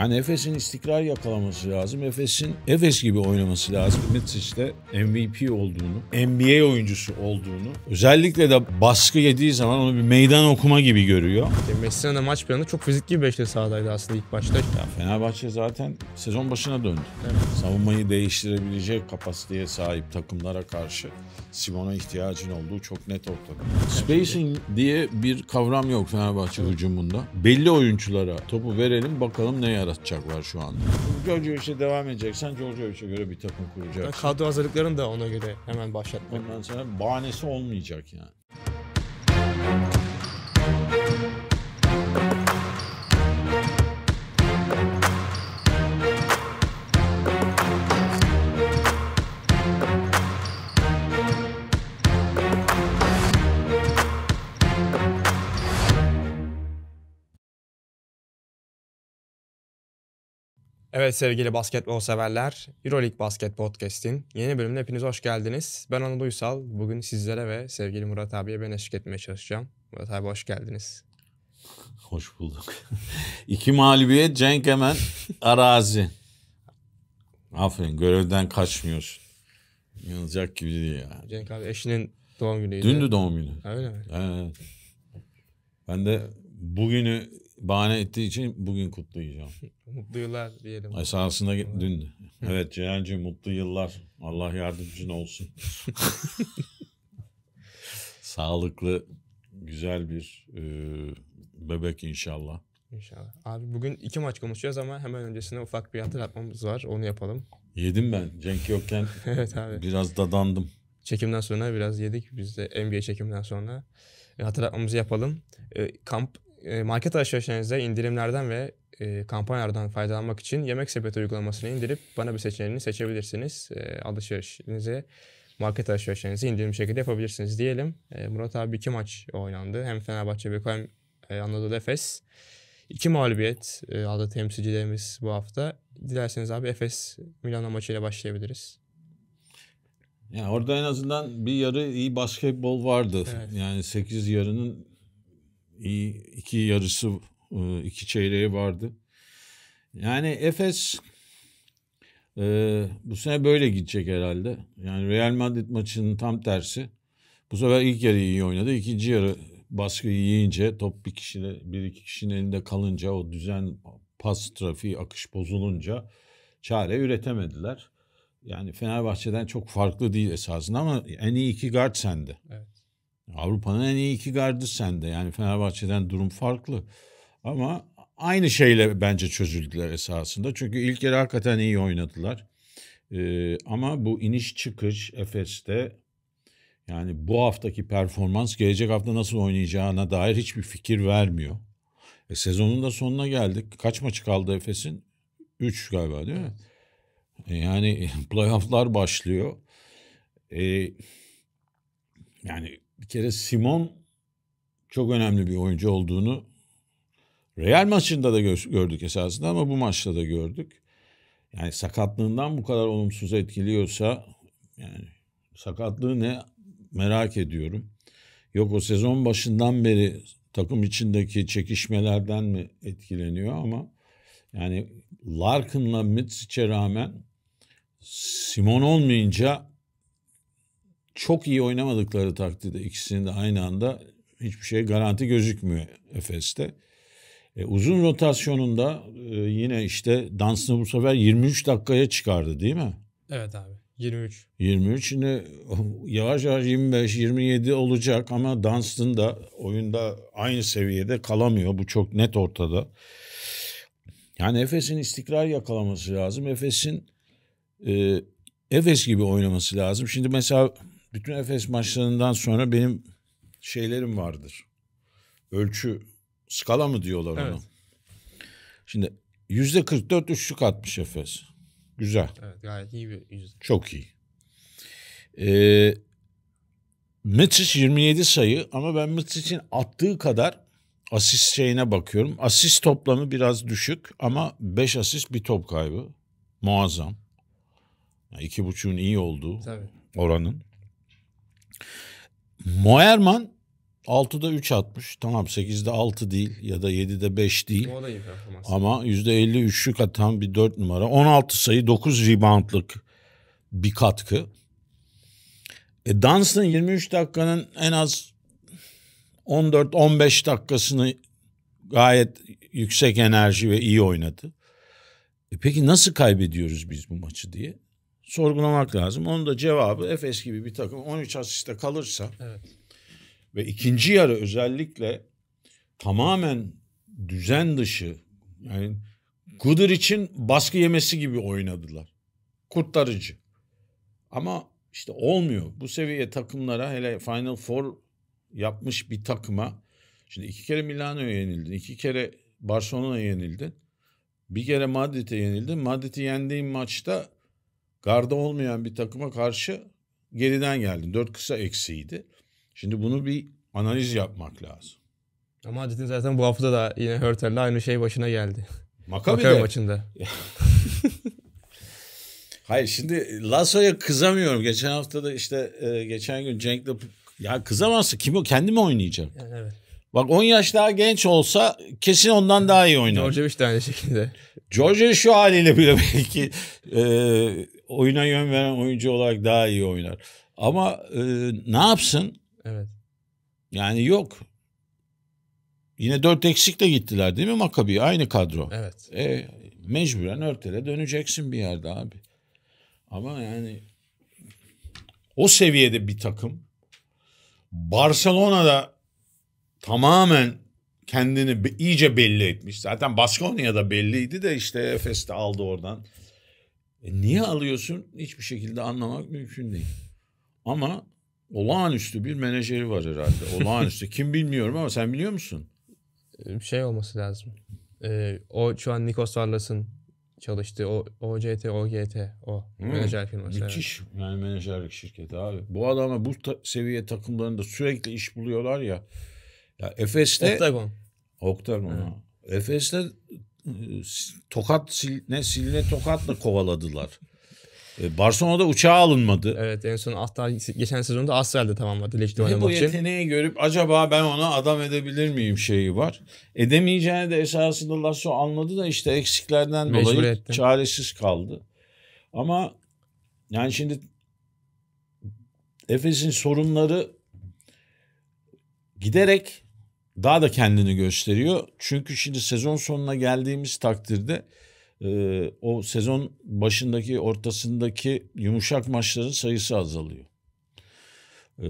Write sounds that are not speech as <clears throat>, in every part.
Yani Efes'in istikrar yakalaması lazım. Efes'in Efes gibi oynaması lazım. Mitzic'te MVP olduğunu, NBA oyuncusu olduğunu. Özellikle de baskı yediği zaman onu bir meydan okuma gibi görüyor. İşte Messi'nin de maç planı çok fizik gibi beşli sahadaydı aslında ilk başta. Ya Fenerbahçe zaten sezon başına döndü. Evet. Savunmayı değiştirebilecek kapasiteye sahip takımlara karşı Simon'a ihtiyacın olduğu çok net ortada. Spacing diye bir kavram yok Fenerbahçe evet. hücumunda. Belli oyunculara topu verelim bakalım ne yarar yaratacaklar şu an. Djordjevic'e devam edeceksen Djordjevic'e göre bir takım kuracaksın. Yani kadro hazırlıklarını da ona göre hemen başlatmak. Ondan sonra bahanesi olmayacak yani. Evet sevgili basketbol severler, Euroleague Basket Podcast'in yeni bölümüne hepiniz hoş geldiniz. Ben Anadolu Uysal, bugün sizlere ve sevgili Murat abiye ben eşlik etmeye çalışacağım. Murat abi hoş geldiniz. Hoş bulduk. <laughs> İki mağlubiyet, Cenk hemen arazi. Aferin, görevden kaçmıyorsun. Yanılacak gibi değil ya. Cenk abi eşinin doğum günüydü. de doğum günü. Öyle mi? Evet. Ben de bugünü bahane ettiği için bugün kutlayacağım. <laughs> mutlu yıllar diyelim. Esasında dün. Evet Cihan'cığım mutlu yıllar. Allah yardımcın <laughs> olsun. Sağlıklı, güzel bir e, bebek inşallah. İnşallah. Abi bugün iki maç konuşacağız ama hemen öncesinde ufak bir hatırlatmamız var. Onu yapalım. Yedim ben. Cenk yokken <laughs> evet abi. biraz dadandım. Çekimden sonra biraz yedik. Biz de NBA çekiminden sonra e, hatırlatmamızı yapalım. E, kamp e, market alışverişlerinizde indirimlerden ve e, kampanyalardan faydalanmak için yemek sepeti uygulamasını indirip bana bir seçeneğini seçebilirsiniz. E, alışverişinizi, market alışverişlerinizi indirim şekilde yapabilirsiniz diyelim. E, Murat abi iki maç oynandı. Hem Fenerbahçe Beko hem Anadolu Efes. İki mağlubiyet e, aldı temsilcilerimiz bu hafta. Dilerseniz abi Efes Milano maçıyla başlayabiliriz. Yani orada en azından bir yarı iyi basketbol vardı. Evet. Yani 8 yarının iyi iki yarısı e, iki çeyreği vardı. Yani Efes e, bu sene böyle gidecek herhalde. Yani Real Madrid maçının tam tersi. Bu sefer ilk yarı iyi oynadı. İkinci yarı baskıyı yiyince top bir kişide bir iki kişinin elinde kalınca o düzen pas trafiği akış bozulunca çare üretemediler. Yani Fenerbahçe'den çok farklı değil esasında ama en iyi iki guard sende. Evet. Avrupa'nın en iyi iki gardı sende. Yani Fenerbahçe'den durum farklı. Ama aynı şeyle bence çözüldüler esasında. Çünkü ilk yarı hakikaten iyi oynadılar. Ee, ama bu iniş çıkış Efes'te yani bu haftaki performans gelecek hafta nasıl oynayacağına dair hiçbir fikir vermiyor. E, sezonun da sonuna geldik. Kaç maçı kaldı Efes'in? üç galiba değil mi? E, yani <laughs> playofflar başlıyor. E, yani bir kere Simon çok önemli bir oyuncu olduğunu Real maçında da gördük esasında ama bu maçta da gördük. Yani sakatlığından bu kadar olumsuz etkiliyorsa yani sakatlığı ne merak ediyorum. Yok o sezon başından beri takım içindeki çekişmelerden mi etkileniyor ama yani Larkin'la Mitzic'e rağmen Simon olmayınca çok iyi oynamadıkları takdirde ikisinin de aynı anda hiçbir şey garanti gözükmüyor Efes'te. E, uzun rotasyonunda e, yine işte dansını bu sefer 23 dakikaya çıkardı değil mi? Evet abi. 23. 23 şimdi yavaş yavaş 25 27 olacak ama Dunstan da oyunda aynı seviyede kalamıyor. Bu çok net ortada. Yani Efes'in istikrar yakalaması lazım. Efes'in e, Efes gibi oynaması lazım. Şimdi mesela bütün Efes maçlarından sonra benim şeylerim vardır. Ölçü skala mı diyorlar evet. ona? Şimdi yüzde 44 üçlük atmış Efes. Güzel. Evet, gayet iyi bir yüzde. Çok iyi. Ee, Mitic 27 sayı ama ben Mitic'in attığı kadar asist şeyine bakıyorum. Asist toplamı biraz düşük ama 5 asist bir top kaybı. Muazzam. Yani iki iyi olduğu Tabii. oranın. Moerman 6'da 3 atmış. Tamam 8'de 6 değil ya da 7'de 5 değil. O da iyi performans. Ama %53'lük atan bir 4 numara. 16 sayı 9 reboundlık bir katkı. E Dunstan 23 dakikanın en az 14-15 dakikasını gayet yüksek enerji ve iyi oynadı. E peki nasıl kaybediyoruz biz bu maçı diye sorgulamak lazım. Onun da cevabı Efes gibi bir takım 13 asiste kalırsa evet. ve ikinci yarı özellikle tamamen düzen dışı yani Kudur için baskı yemesi gibi oynadılar. Kurtarıcı. Ama işte olmuyor. Bu seviye takımlara hele Final Four yapmış bir takıma şimdi iki kere Milano'ya yenildin. iki kere Barcelona'ya yenildin. Bir kere Madrid'e yenildin. Madrid'i yendiğin maçta garda olmayan bir takıma karşı geriden geldin. Dört kısa eksiğiydi. Şimdi bunu bir analiz yapmak lazım. Ama dedin zaten bu hafta da yine Hörtel'le aynı şey başına geldi. Makabi de. maçında. <laughs> Hayır şimdi Lasso'ya kızamıyorum. Geçen hafta da işte e, geçen gün Cenk'le ya kızamazsın kim o kendi mi oynayacak? Yani evet. Bak 10 yaş daha genç olsa kesin ondan daha iyi oynar. George de aynı şekilde. George şu haliyle bile belki e, oyuna yön veren oyuncu olarak daha iyi oynar. Ama e, ne yapsın? Evet. Yani yok. Yine dört eksikle gittiler değil mi Makabi? Aynı kadro. Evet. E, mecburen örtele döneceksin bir yerde abi. Ama yani o seviyede bir takım Barcelona'da tamamen kendini iyice belli etmiş. Zaten Baskonya'da belliydi de işte Efes'te aldı oradan. E niye alıyorsun hiçbir şekilde anlamak mümkün değil. Ama olağanüstü bir menajeri var herhalde. <laughs> Olağanüstü. Kim bilmiyorum ama sen biliyor musun? E, şey olması lazım. Ee, o şu an Nikos Varlas'ın çalıştığı o OCT, OGT o hmm. menajer firması. Müthiş evet. yani menajerlik şirketi abi. Bu adama bu ta- seviye takımlarında sürekli iş buluyorlar ya. Ya Efes'te Octagon. Octagon. Efes'te tokat siline siline tokatla kovaladılar. E, Barcelona'da uçağa alınmadı. Evet en son hatta geçen sezonda Astral'de tamamladı Lecce oynamak için. Bu yeteneği görüp acaba ben ona adam edebilir miyim şeyi var. Edemeyeceğini de esasında Lasso anladı da işte eksiklerden Mecbur dolayı etti. çaresiz kaldı. Ama yani şimdi Efes'in sorunları giderek daha da kendini gösteriyor. Çünkü şimdi sezon sonuna geldiğimiz takdirde e, o sezon başındaki ortasındaki yumuşak maçların sayısı azalıyor. E,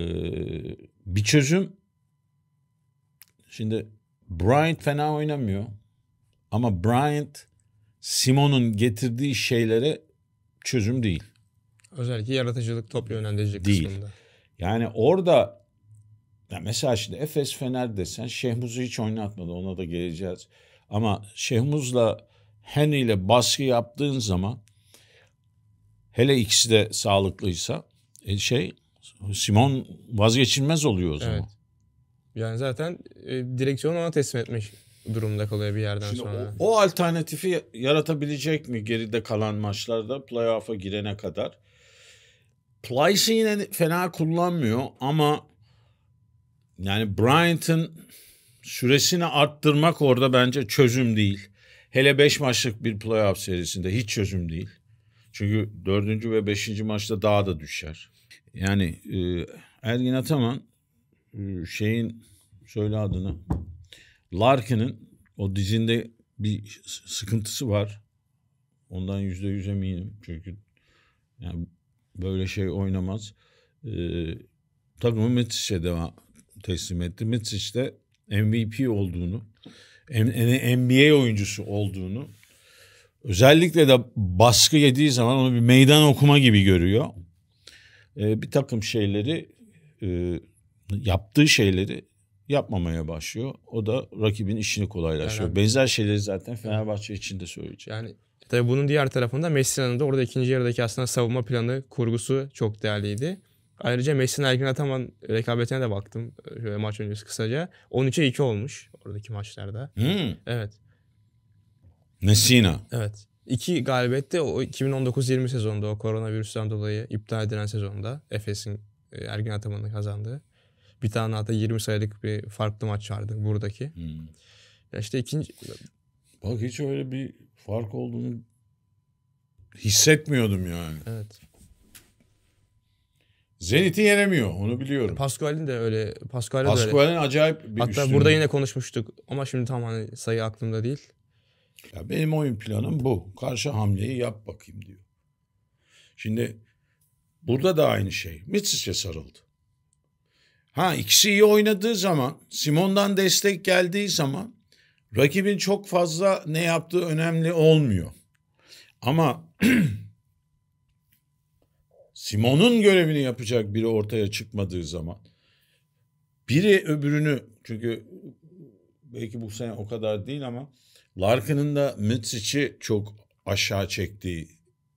bir çözüm şimdi Bryant fena oynamıyor ama Bryant Simon'un getirdiği şeylere çözüm değil. Özellikle yaratıcılık top yönlendirici değil. Yani orada yani mesela şimdi Efes Fener desen Şehmuz'u hiç oynatmadı ona da geleceğiz. Ama Şehmuz'la Henry ile baskı yaptığın zaman hele ikisi de sağlıklıysa e şey Simon vazgeçilmez oluyor o zaman. Evet. Yani zaten e, direksiyon ona teslim etmiş durumda kalıyor bir yerden Şimdi sonra. O, o alternatifi yaratabilecek mi geride kalan maçlarda playoff'a girene kadar? Plyce'ı yine fena kullanmıyor ama yani Bryant'ın süresini arttırmak orada bence çözüm değil. Hele 5 maçlık bir playoff serisinde hiç çözüm değil. Çünkü 4. ve 5. maçta daha da düşer. Yani e, Ergin Ataman e, şeyin söyle adını Larkin'in o dizinde bir sıkıntısı var. Ondan yüzde yüz eminim. Çünkü yani böyle şey oynamaz. Ee, takımı Metis'e devam, teslim etti. Mitsic'de MVP olduğunu, NBA oyuncusu olduğunu, özellikle de baskı yediği zaman onu bir meydan okuma gibi görüyor. Ee, bir takım şeyleri, e, yaptığı şeyleri yapmamaya başlıyor. O da rakibin işini kolaylaşıyor. Yani, Benzer şeyleri zaten Fenerbahçe için de söyleyeceğim. Yani tabii bunun diğer tarafında Messi'nin de orada ikinci yarıdaki aslında savunma planı kurgusu çok değerliydi. Ayrıca Messi'nin Ergin Ataman rekabetine de baktım. E, şöyle maç öncesi kısaca. 13'e 2 olmuş oradaki maçlarda. Hmm. Evet. Messina. Evet. İki galibiyette o 2019-20 sezonda o koronavirüsten dolayı iptal edilen sezonda Efes'in e, Ergin Ataman'ın kazandığı. Bir tane hatta 20 sayılık bir farklı maç vardı buradaki. Hmm. Ya işte ikinci... Bak hiç öyle bir fark olduğunu hissetmiyordum yani. Evet. Zenit'i yenemiyor onu biliyorum. Pascal'in de öyle. Pascal'in Pascual'in acayip bir Hatta üstünlüğü. burada yine konuşmuştuk ama şimdi tam hani sayı aklımda değil. Ya benim oyun planım bu. Karşı hamleyi yap bakayım diyor. Şimdi burada da aynı şey. Mitsis'e sarıldı. Ha ikisi iyi oynadığı zaman, Simon'dan destek geldiği zaman rakibin çok fazla ne yaptığı önemli olmuyor. Ama <clears throat> Simon'un görevini yapacak biri ortaya çıkmadığı zaman biri öbürünü çünkü belki bu sene o kadar değil ama Larkin'ın da Mitsic'i çok aşağı çektiği,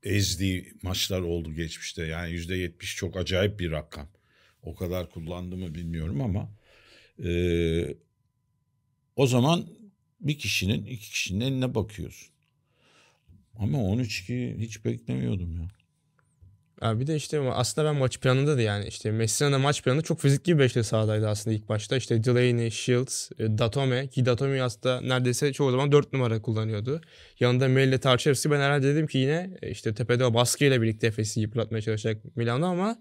ezdiği maçlar oldu geçmişte. Yani yüzde yetmiş çok acayip bir rakam. O kadar kullandı mı bilmiyorum ama e, o zaman bir kişinin iki kişinin eline bakıyorsun. Ama 13-2 hiç beklemiyordum ya. Ya bir de işte aslında ben maç planında da yani işte Messina'da maç planında çok fizikli bir beşli sahadaydı aslında ilk başta. İşte Delaney, Shields, e, Datome ki Datome aslında neredeyse çoğu zaman 4 numara kullanıyordu. Yanında Melle Tarçevski ben herhalde dedim ki yine e, işte tepede o baskıyla birlikte Efes'i yıpratmaya çalışacak Milan'da ama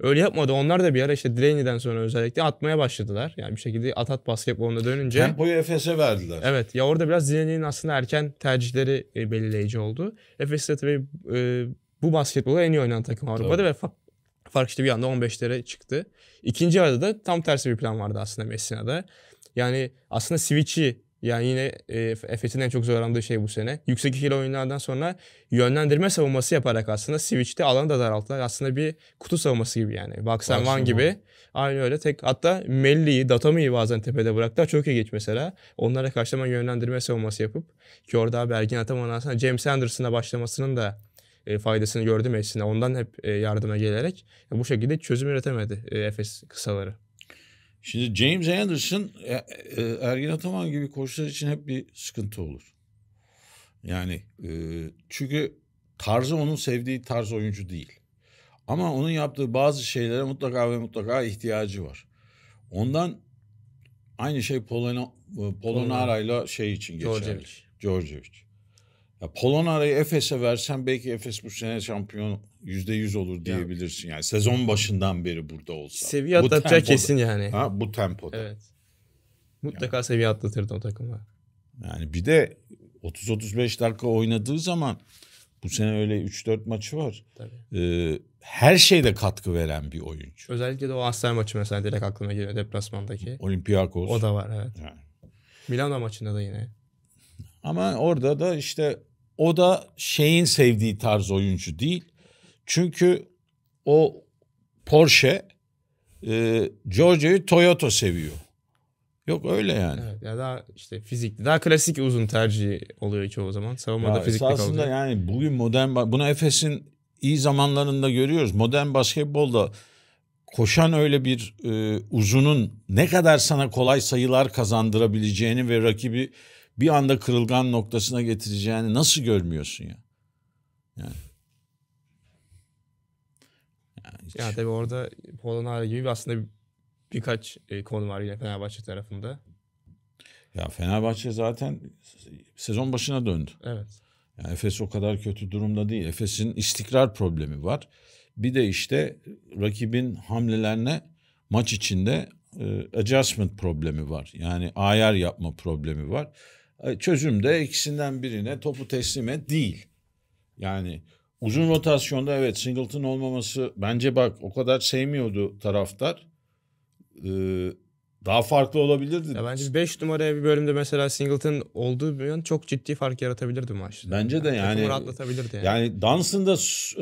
öyle yapmadı. Onlar da bir ara işte Delaney'den sonra özellikle atmaya başladılar. Yani bir şekilde at at basketboluna dönünce. Tempoyu Efes'e verdiler. Evet ya orada biraz Delaney'in aslında erken tercihleri e, belirleyici oldu. Efes'te tabii e, bu basketbolu en iyi oynayan takım Avrupa'da Tabii. ve fa- fark işte bir anda 15'lere çıktı. İkinci arada da tam tersi bir plan vardı aslında Messina'da. Yani aslında Switch'i yani yine e, Efes'in en çok zorlandığı şey bu sene. Yüksek ikili oyunlardan sonra yönlendirme savunması yaparak aslında Switch'te alanı da daralttılar. Aslında bir kutu savunması gibi yani. Baksan Van gibi. Aynı öyle. Tek hatta Melli'yi, Datami'yi bazen tepede bıraktılar. Çok iyi geç mesela. Onlara karşı hemen yönlendirme savunması yapıp ki orada Bergin Ataman'ın aslında James Anderson'a başlamasının da e, faydasını gördü Messi'ne. Ondan hep e, yardıma gelerek e, bu şekilde çözüm üretemedi e, Efes kısaları. Şimdi James Anderson e, e, Ergin Ataman gibi koçlar için hep bir sıkıntı olur. Yani e, çünkü tarzı onun sevdiği tarz oyuncu değil. Ama onun yaptığı bazı şeylere mutlaka ve mutlaka ihtiyacı var. Ondan aynı şey Polona, Polonara ile şey için geçerli. Georgievic. Georgievic. Ya Polonara'yı Efes'e versen belki Efes bu sene şampiyon yüzde yüz olur diyebilirsin. Yani sezon başından beri burada olsa. Seviye bu atlatacak kesin yani. Ha, bu tempoda. Evet. Mutlaka yani. seviye atlatırdı o takımı. Yani bir de 30-35 dakika oynadığı zaman bu sene öyle 3-4 maçı var. Tabii. Ee, her şeyde katkı veren bir oyuncu. Özellikle de o Aslan maçı mesela direkt aklıma geliyor deplasmandaki. Olympiakos. O da var evet. Yani. Milano maçında da yine. Ama orada da işte o da şeyin sevdiği tarz oyuncu değil. Çünkü o Porsche e, Giorgio'yu Toyota seviyor. Yok öyle yani. Evet, ya daha işte fizikli, daha klasik uzun tercihi oluyor çoğu zaman. Savunmada ya kalıyor. Aslında yani bugün modern bunu Efes'in iyi zamanlarında görüyoruz. Modern basketbolda koşan öyle bir e, uzunun ne kadar sana kolay sayılar kazandırabileceğini ve rakibi bir anda kırılgan noktasına getireceğini nasıl görmüyorsun ya? Yani. yani hiç... Ya tabii orada Polonara gibi aslında birkaç e, konu var yine Fenerbahçe tarafında. Ya Fenerbahçe zaten sezon başına döndü. Evet. Yani Efes o kadar kötü durumda değil. Efes'in istikrar problemi var. Bir de işte rakibin hamlelerine maç içinde e, adjustment problemi var. Yani ayar yapma problemi var. E, çözüm de ikisinden birine topu teslim et değil. Yani uzun rotasyonda evet Singleton olmaması bence bak o kadar sevmiyordu taraftar. Ee, daha farklı olabilirdi. Ya bence 5 numaraya bir bölümde mesela Singleton olduğu bir yön çok ciddi fark yaratabilirdi maçta. Bence de yani. yani atlatabilirdi yani. Yani Dunstan'da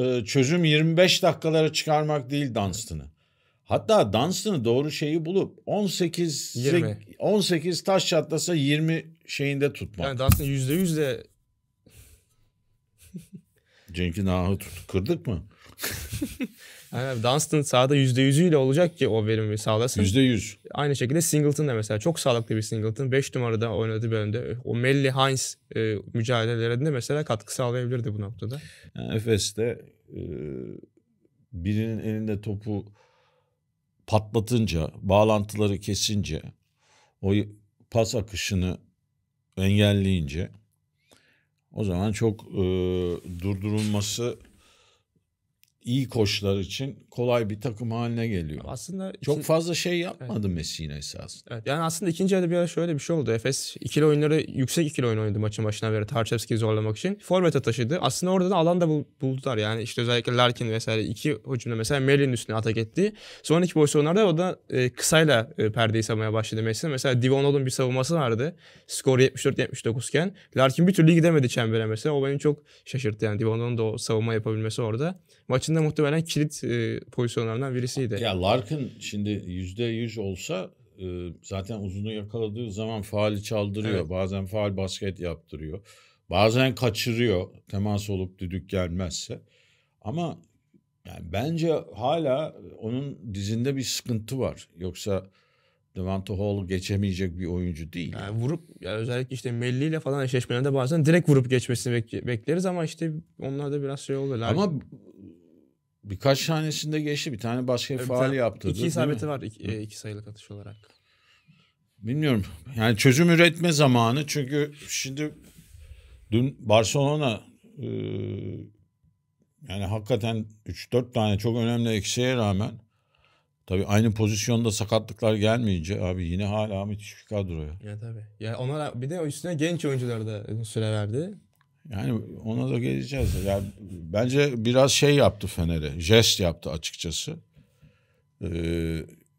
e, çözüm 25 dakikalara çıkarmak değil Dunstan'ı. Hatta dansını doğru şeyi bulup 18 20. 18 taş çatlasa 20 şeyinde tutmak. Yani dansını %100 de <laughs> Cenk'i nahı tuttuk. Kırdık mı? <laughs> yani Dunstan sahada yüzüyle olacak ki o verimi sağlasın. Yüzde yüz. Aynı şekilde Singleton da mesela çok sağlıklı bir Singleton. 5 numarada oynadığı bölümde. O Melly Hines e, mücadelelerinde mesela katkı sağlayabilirdi bu noktada. Yani Efes'te e, birinin elinde topu patlatınca, bağlantıları kesince, o pas akışını engelleyince o zaman çok e, durdurulması iyi koçlar için kolay bir takım haline geliyor. Aslında çok iki... fazla şey yapmadı evet. Messina esasında. Evet, yani aslında ikinci yarıda bir ara şöyle bir şey oldu. Efes ikili oyunları yüksek ikili oyun oynadı maçın başına beri Tarçevski'yi zorlamak için. Forvet'e taşıdı. Aslında orada da alan da buldular. Yani işte özellikle Larkin vesaire iki hücumda mesela Merlin'in üstüne atak etti. Sonraki pozisyonlarda o da e, kısayla e, perdeyi savmaya başladı Messina. Mesela Divonolo'nun bir savunması vardı. Skor 74-79 iken Larkin bir türlü gidemedi çembere mesela. O beni çok şaşırttı yani Divonolo'nun da o savunma yapabilmesi orada. Maçın hayatında muhtemelen kilit e, pozisyonlarından birisiydi. Ya Larkin şimdi %100 olsa e, zaten uzunu yakaladığı zaman faali çaldırıyor. Evet. Bazen faal basket yaptırıyor. Bazen kaçırıyor temas olup düdük gelmezse. Ama yani bence hala onun dizinde bir sıkıntı var. Yoksa Devante Hall geçemeyecek bir oyuncu değil. Yani vurup ya özellikle işte Melli ile falan eşleşmelerde bazen direkt vurup geçmesini bek- bekleriz ama işte onlar da biraz şey oluyor. Ama Birkaç tanesinde geçti. Bir tane başka e, bir e, faal yaptı. İki isabeti var iki, e, iki sayılık atış olarak. Bilmiyorum. Yani çözüm üretme zamanı. Çünkü şimdi dün Barcelona e, yani hakikaten 3-4 tane çok önemli eksiğe rağmen tabii aynı pozisyonda sakatlıklar gelmeyince abi yine hala müthiş bir kadro ya. Ya tabii. Ya ona bir de üstüne genç oyuncular da süre verdi. Yani ona da geleceğiz. Yani bence biraz şey yaptı Fener'e. Jest yaptı açıkçası. Ee,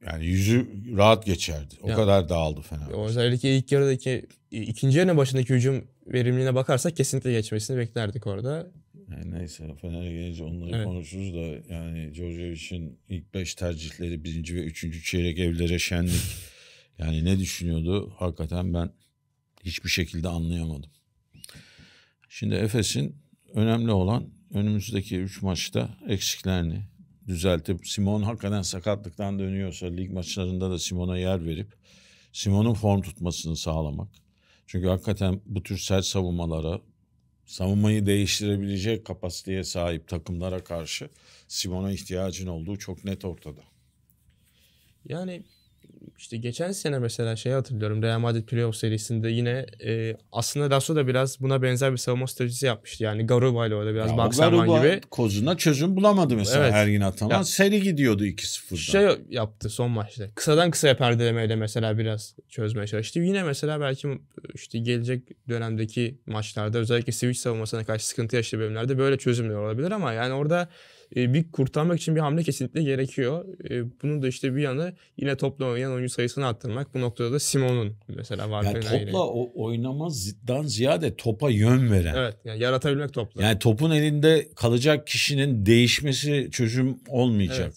yani yüzü rahat geçerdi. O ya, kadar dağıldı Fener. Özellikle ilk yarıdaki ikinci yarının başındaki hücum verimliliğine bakarsak kesinlikle geçmesini beklerdik orada. Yani neyse Fener'e gelince onları evet. konuşuruz da yani Djordjevic'in ilk beş tercihleri birinci ve üçüncü çeyrek evlere şenlik. yani ne düşünüyordu hakikaten ben hiçbir şekilde anlayamadım. Şimdi Efes'in önemli olan önümüzdeki 3 maçta eksiklerini düzeltip Simon hakikaten sakatlıktan dönüyorsa lig maçlarında da Simon'a yer verip Simon'un form tutmasını sağlamak. Çünkü hakikaten bu tür sert savunmalara savunmayı değiştirebilecek kapasiteye sahip takımlara karşı Simon'a ihtiyacın olduğu çok net ortada. Yani işte geçen sene mesela şeyi hatırlıyorum Real Madrid playoff serisinde yine e, aslında Lasso da biraz buna benzer bir savunma stratejisi yapmıştı. Yani Garuba ile orada biraz ya Baksaman Garuba gibi. kozuna çözüm bulamadı mesela evet. Ergin Ataman. Ya, Seri gidiyordu 2-0'dan. Şey yaptı son maçta. Kısadan kısaya perdelemeyle mesela biraz çözmeye çalıştı. Yine mesela belki işte gelecek dönemdeki maçlarda özellikle switch savunmasına karşı sıkıntı yaşadığı bölümlerde böyle çözümler olabilir ama yani orada ee, bir kurtarmak için bir hamle kesinlikle gerekiyor. E, ee, bunun da işte bir yanı yine topla oynayan oyuncu sayısını arttırmak. Bu noktada da Simon'un mesela var. Yani topla yine. o oynamazdan ziyade topa yön veren. Evet yani yaratabilmek topla. Yani topun elinde kalacak kişinin değişmesi çözüm olmayacak. Evet.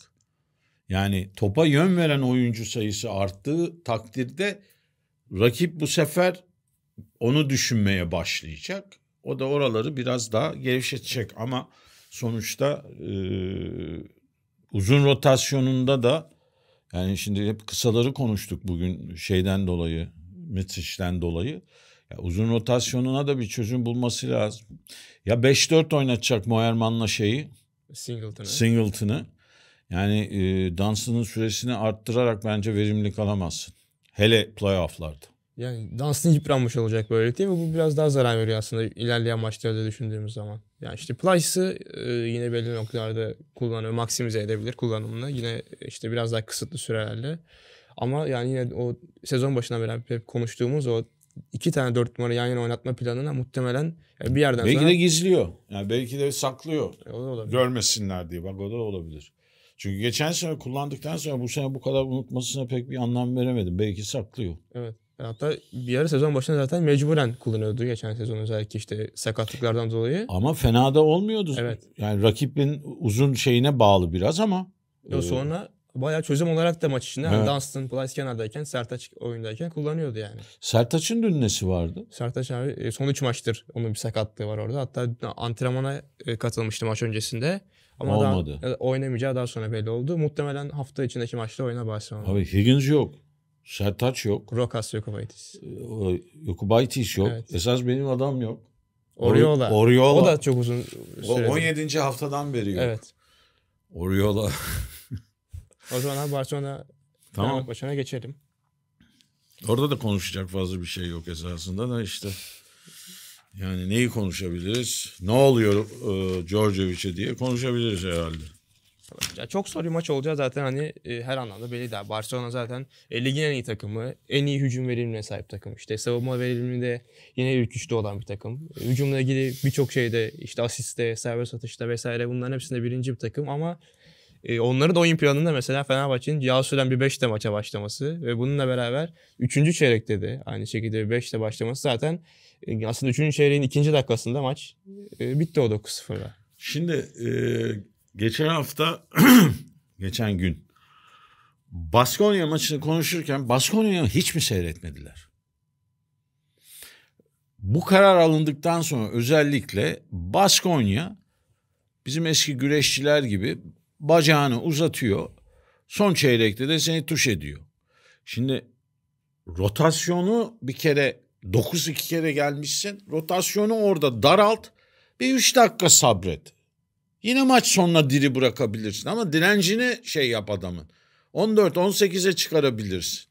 Yani topa yön veren oyuncu sayısı arttığı takdirde rakip bu sefer onu düşünmeye başlayacak. O da oraları biraz daha gevşetecek ama sonuçta e, uzun rotasyonunda da yani şimdi hep kısaları konuştuk bugün şeyden dolayı, Mitch'ten dolayı. Ya uzun rotasyonuna da bir çözüm bulması lazım. Ya 5-4 oynatacak Moerman'la şeyi. Singleton'ı. Singleton'ı. Yani e, Dunstan'ın süresini arttırarak bence verimli kalamazsın Hele playoff'larda yani dansını yıpranmış olacak böyle değil mi? bu biraz daha zarar veriyor aslında ilerleyen maçlarda düşündüğümüz zaman. Yani işte Plyce'ı e, yine belli noktalarda kullanıyor, maksimize edebilir kullanımını. Yine işte biraz daha kısıtlı sürelerle. Ama yani yine o sezon başına beri hep konuştuğumuz o iki tane dört numara yan yana oynatma planına muhtemelen e, bir yerden belki sonra... Belki de gizliyor. Yani belki de saklıyor. E, o da olabilir. Görmesinler diye. Bak o da olabilir. Çünkü geçen sene kullandıktan sonra bu sene bu kadar unutmasına pek bir anlam veremedim. Belki saklıyor. Evet. E, hatta bir ara sezon başında zaten mecburen kullanıyordu geçen sezon özellikle işte sakatlıklardan dolayı. Ama fena da olmuyordu. Evet. Yani rakibin uzun şeyine bağlı biraz ama. Yo, e, e, sonra bayağı çözüm olarak da maç içinde hani evet. Dunstan, Plyce kenardayken, Sertaç oyundayken kullanıyordu yani. Sertaç'ın dün nesi vardı? Sertaç abi son 3 maçtır onun bir sakatlığı var orada. Hatta antrenmana katılmıştı maç öncesinde. Ama Olmadı. Daha, oynamayacağı daha sonra belli oldu. Muhtemelen hafta içindeki maçta oyna Barcelona. Abi Higgins yok. Sertaç yok. Rokas Yokubaitis. Ee, Yokubaitis yok. Evet. Esas benim adam yok. Oriola. Oriola. O da çok uzun süredir. O 17. haftadan beri yok. Evet. Oriola. o zaman Barcelona tamam. başına geçelim. Orada da konuşacak fazla bir şey yok esasında da işte. Yani neyi konuşabiliriz? Ne oluyor e, Djordjevic'e diye konuşabiliriz herhalde. Ya çok zor bir maç olacak zaten hani e, her anlamda belli değil. Barcelona zaten e, ligin en iyi takımı. En iyi hücum verimine sahip takım. İşte savunma verimini yine ilk üçte olan bir takım. E, hücumla ilgili birçok şeyde işte asiste, serbest atışta vesaire bunların hepsinde birinci bir takım ama e, onların da oyun planında mesela Fenerbahçe'nin Yasu'dan bir 5'te maça başlaması ve bununla beraber 3. çeyrekte de aynı şekilde bir 5'te başlaması zaten e, aslında 3. çeyreğin 2. dakikasında maç e, bitti o 9-0'la. Şimdi e, Geçen hafta, <clears throat> geçen gün Baskonya maçını konuşurken Baskonya'yı hiç mi seyretmediler? Bu karar alındıktan sonra özellikle Baskonya bizim eski güreşçiler gibi bacağını uzatıyor. Son çeyrekte de seni tuş ediyor. Şimdi rotasyonu bir kere 9 iki kere gelmişsin. Rotasyonu orada daralt. Bir 3 dakika sabret. Yine maç sonuna diri bırakabilirsin ama direncini şey yap adamın. 14-18'e çıkarabilirsin.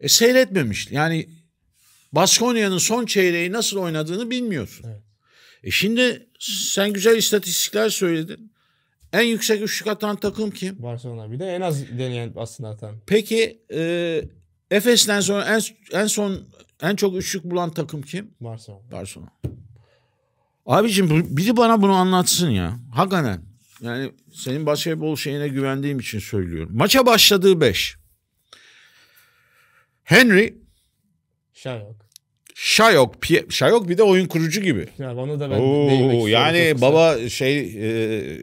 E seyretmemiş. Yani Baskonya'nın son çeyreği nasıl oynadığını bilmiyorsun. Evet. E şimdi sen güzel istatistikler söyledin. En yüksek üçlük atan takım kim? Barcelona. Bir de en az deneyen aslında atan. Peki e, Efes'ten sonra en, en son en çok üçlük bulan takım kim? Barcelona. Barcelona. Abicim biri bana bunu anlatsın ya. Hakikaten. Yani senin basketbol şeyine güvendiğim için söylüyorum. Maça başladığı 5. Henry. Şayok. Şayok. Şayok bir de oyun kurucu gibi. Ya bana da ben Oo, Yani baba şey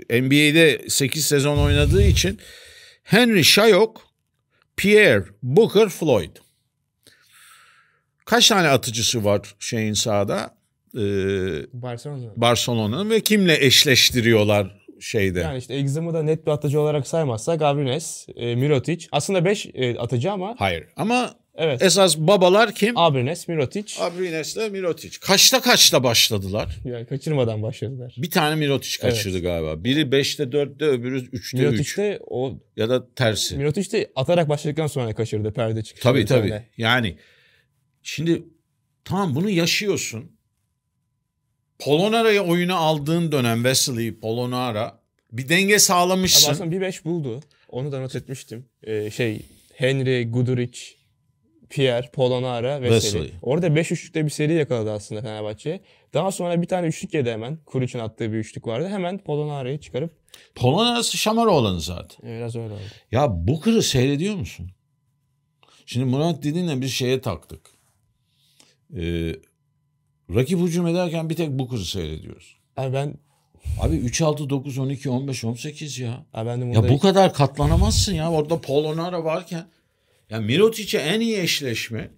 e, NBA'de 8 sezon oynadığı için Henry Şayok, Pierre, Booker, Floyd. Kaç tane atıcısı var şeyin sahada? e, Barcelona. Barcelona'nın ve kimle eşleştiriyorlar şeyde? Yani işte Exum'u da net bir atıcı olarak saymazsak Abrines, e, Mirotic. Aslında 5 e, atıcı ama. Hayır ama evet. esas babalar kim? Abrines, Mirotic. Abrines ile Mirotic. Kaçta kaçta başladılar? Yani kaçırmadan başladılar. Bir tane Mirotic kaçırdı evet. galiba. Biri 5'te 4'te öbürü 3'te 3. Mirotic üç. o... Ya da tersi. Mirotic atarak başladıktan sonra kaçırdı perde çıkışı. Tabii tabii. Tane. Yani şimdi tamam bunu yaşıyorsun. Polonara'yı oyuna aldığın dönem Vesely, Polonara bir denge sağlamışsın. Abi aslında bir 5 buldu. Onu da not etmiştim. Ee, şey Henry, Guduric, Pierre, Polonara, Vesely. Vesely. Orada 5-3'lükte bir seri yakaladı aslında Fenerbahçe. Daha sonra bir tane üçlük yedi hemen. Kuruçun attığı bir üçlük vardı. Hemen Polonara'yı çıkarıp. Polonara'sı şamar olanı zaten. Biraz öyle oldu. Ya bu kırı seyrediyor musun? Şimdi Murat Didin'le bir şeye taktık. Ee, Rakip hücum ederken bir tek bu kızı seyrediyoruz. Abi ben Abi 3 6 9 12 15 18 ya. Abi ben de ya bu kadar katlanamazsın ya. Orada Polonara varken ya Mirotic'e en iyi eşleşme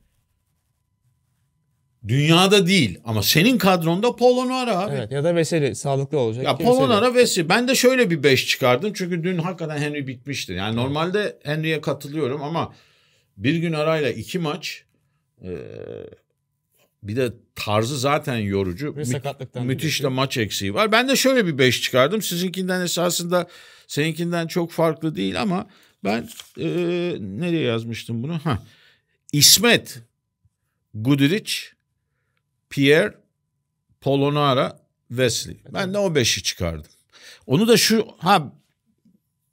dünyada değil ama senin kadronda Polonara abi. Evet ya da Veseli sağlıklı olacak. Ya Polonara Veseli. Ben de şöyle bir 5 çıkardım çünkü dün hakikaten Henry bitmişti. Yani normalde Henry'e katılıyorum ama bir gün arayla iki maç bir de tarzı zaten yorucu. Ve Müthiş de maç eksiği var. Ben de şöyle bir 5 çıkardım. Sizinkinden esasında seninkinden çok farklı değil ama ben e, nereye yazmıştım bunu? Ha. İsmet, Guduric, Pierre, Polonara, Wesley. Ben de o 5'i çıkardım. Onu da şu ha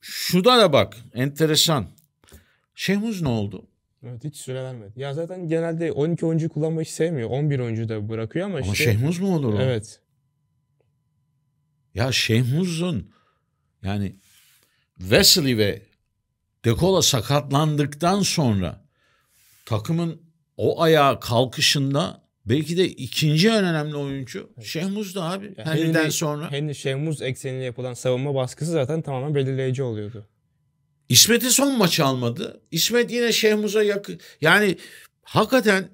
şurada da bak enteresan. Şehmuz ne oldu? Evet hiç süre vermedi. Ya zaten genelde 12 oyuncu kullanmayı sevmiyor. 11 oyuncu da bırakıyor ama, ama işte. Ama Şehmuz mu olur o? Evet. Ya Şehmuz'un yani Wesley ve Dekola sakatlandıktan sonra takımın o ayağa kalkışında belki de ikinci en önemli oyuncu evet. Şehmuz'du abi. Yani Henry'den sonra. Henry Şehmuz eksenine yapılan savunma baskısı zaten tamamen belirleyici oluyordu. İsmet'i son maçı almadı. İsmet yine Şehmuz'a yakın. Yani hakikaten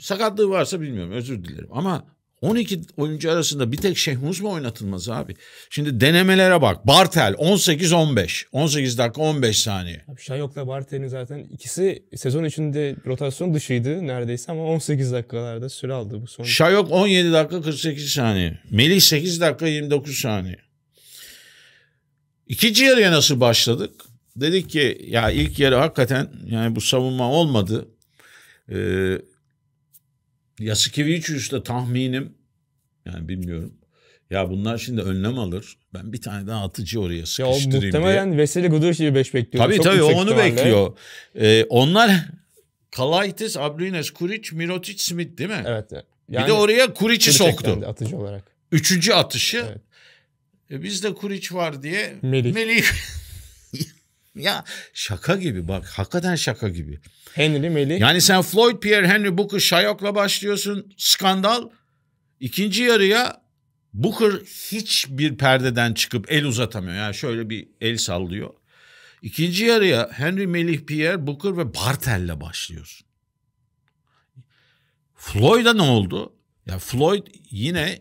sakatlığı varsa bilmiyorum özür dilerim. Ama 12 oyuncu arasında bir tek Şehmuz mu oynatılmaz abi? Şimdi denemelere bak. Bartel 18-15. 18 dakika 15 saniye. Abi Şayok'la Bartel'in zaten ikisi sezon içinde rotasyon dışıydı neredeyse ama 18 dakikalarda süre aldı bu son. Şayok 17 dakika 48 saniye. Melih 8 dakika 29 saniye. İkinci yarıya nasıl başladık? Dedik ki ya ilk yarı hakikaten yani bu savunma olmadı. Ee, Yasikevicius da tahminim yani bilmiyorum. Ya bunlar şimdi önlem alır. Ben bir tane daha atıcı oraya sıkıştırayım ya muhtemelen diye. Veseli Gudurşi'yi 5 bekliyor. Tabii Çok tabii onu ihtimalle. bekliyor. Ee, onlar <laughs> Kalaitis, Abrines, Kuric, Mirotic, Smith değil mi? Evet. Yani, bir de oraya Kuric'i soktu. Atıcı olarak. Üçüncü atışı. Evet. E, bizde Kuric var diye Melih. Melih ya şaka gibi bak hakikaten şaka gibi. Henry Meli. Yani sen Floyd Pierre Henry Booker Shayok'la başlıyorsun skandal. İkinci yarıya Booker hiçbir perdeden çıkıp el uzatamıyor. Yani şöyle bir el sallıyor. İkinci yarıya Henry Melih Pierre Booker ve Bartel'le başlıyorsun. Floyd'a ne oldu? Ya Floyd yine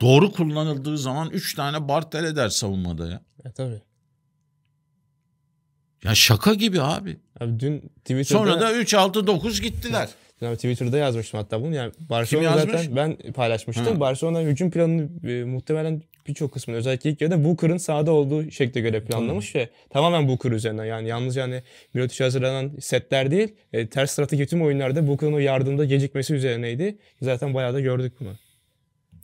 doğru kullanıldığı zaman üç tane Bartel eder savunmada ya. E tabii. Ya şaka gibi abi. Abi dün Twitter'da... Sonra da 3-6-9 gittiler. Dün abi Twitter'da yazmıştım hatta bunu. Yani Barcelona Kim zaten ben paylaşmıştım. Ha. Barcelona hücum planını e, muhtemelen birçok kısmını özellikle ilk yarıda Booker'ın sahada olduğu şekle göre planlamış tamam. ve tamamen Booker üzerine. Yani yalnız yani Milotic'e hazırlanan setler değil, e, ters strateji tüm oyunlarda Booker'ın o yardımda gecikmesi üzerineydi. Zaten bayağı da gördük bunu.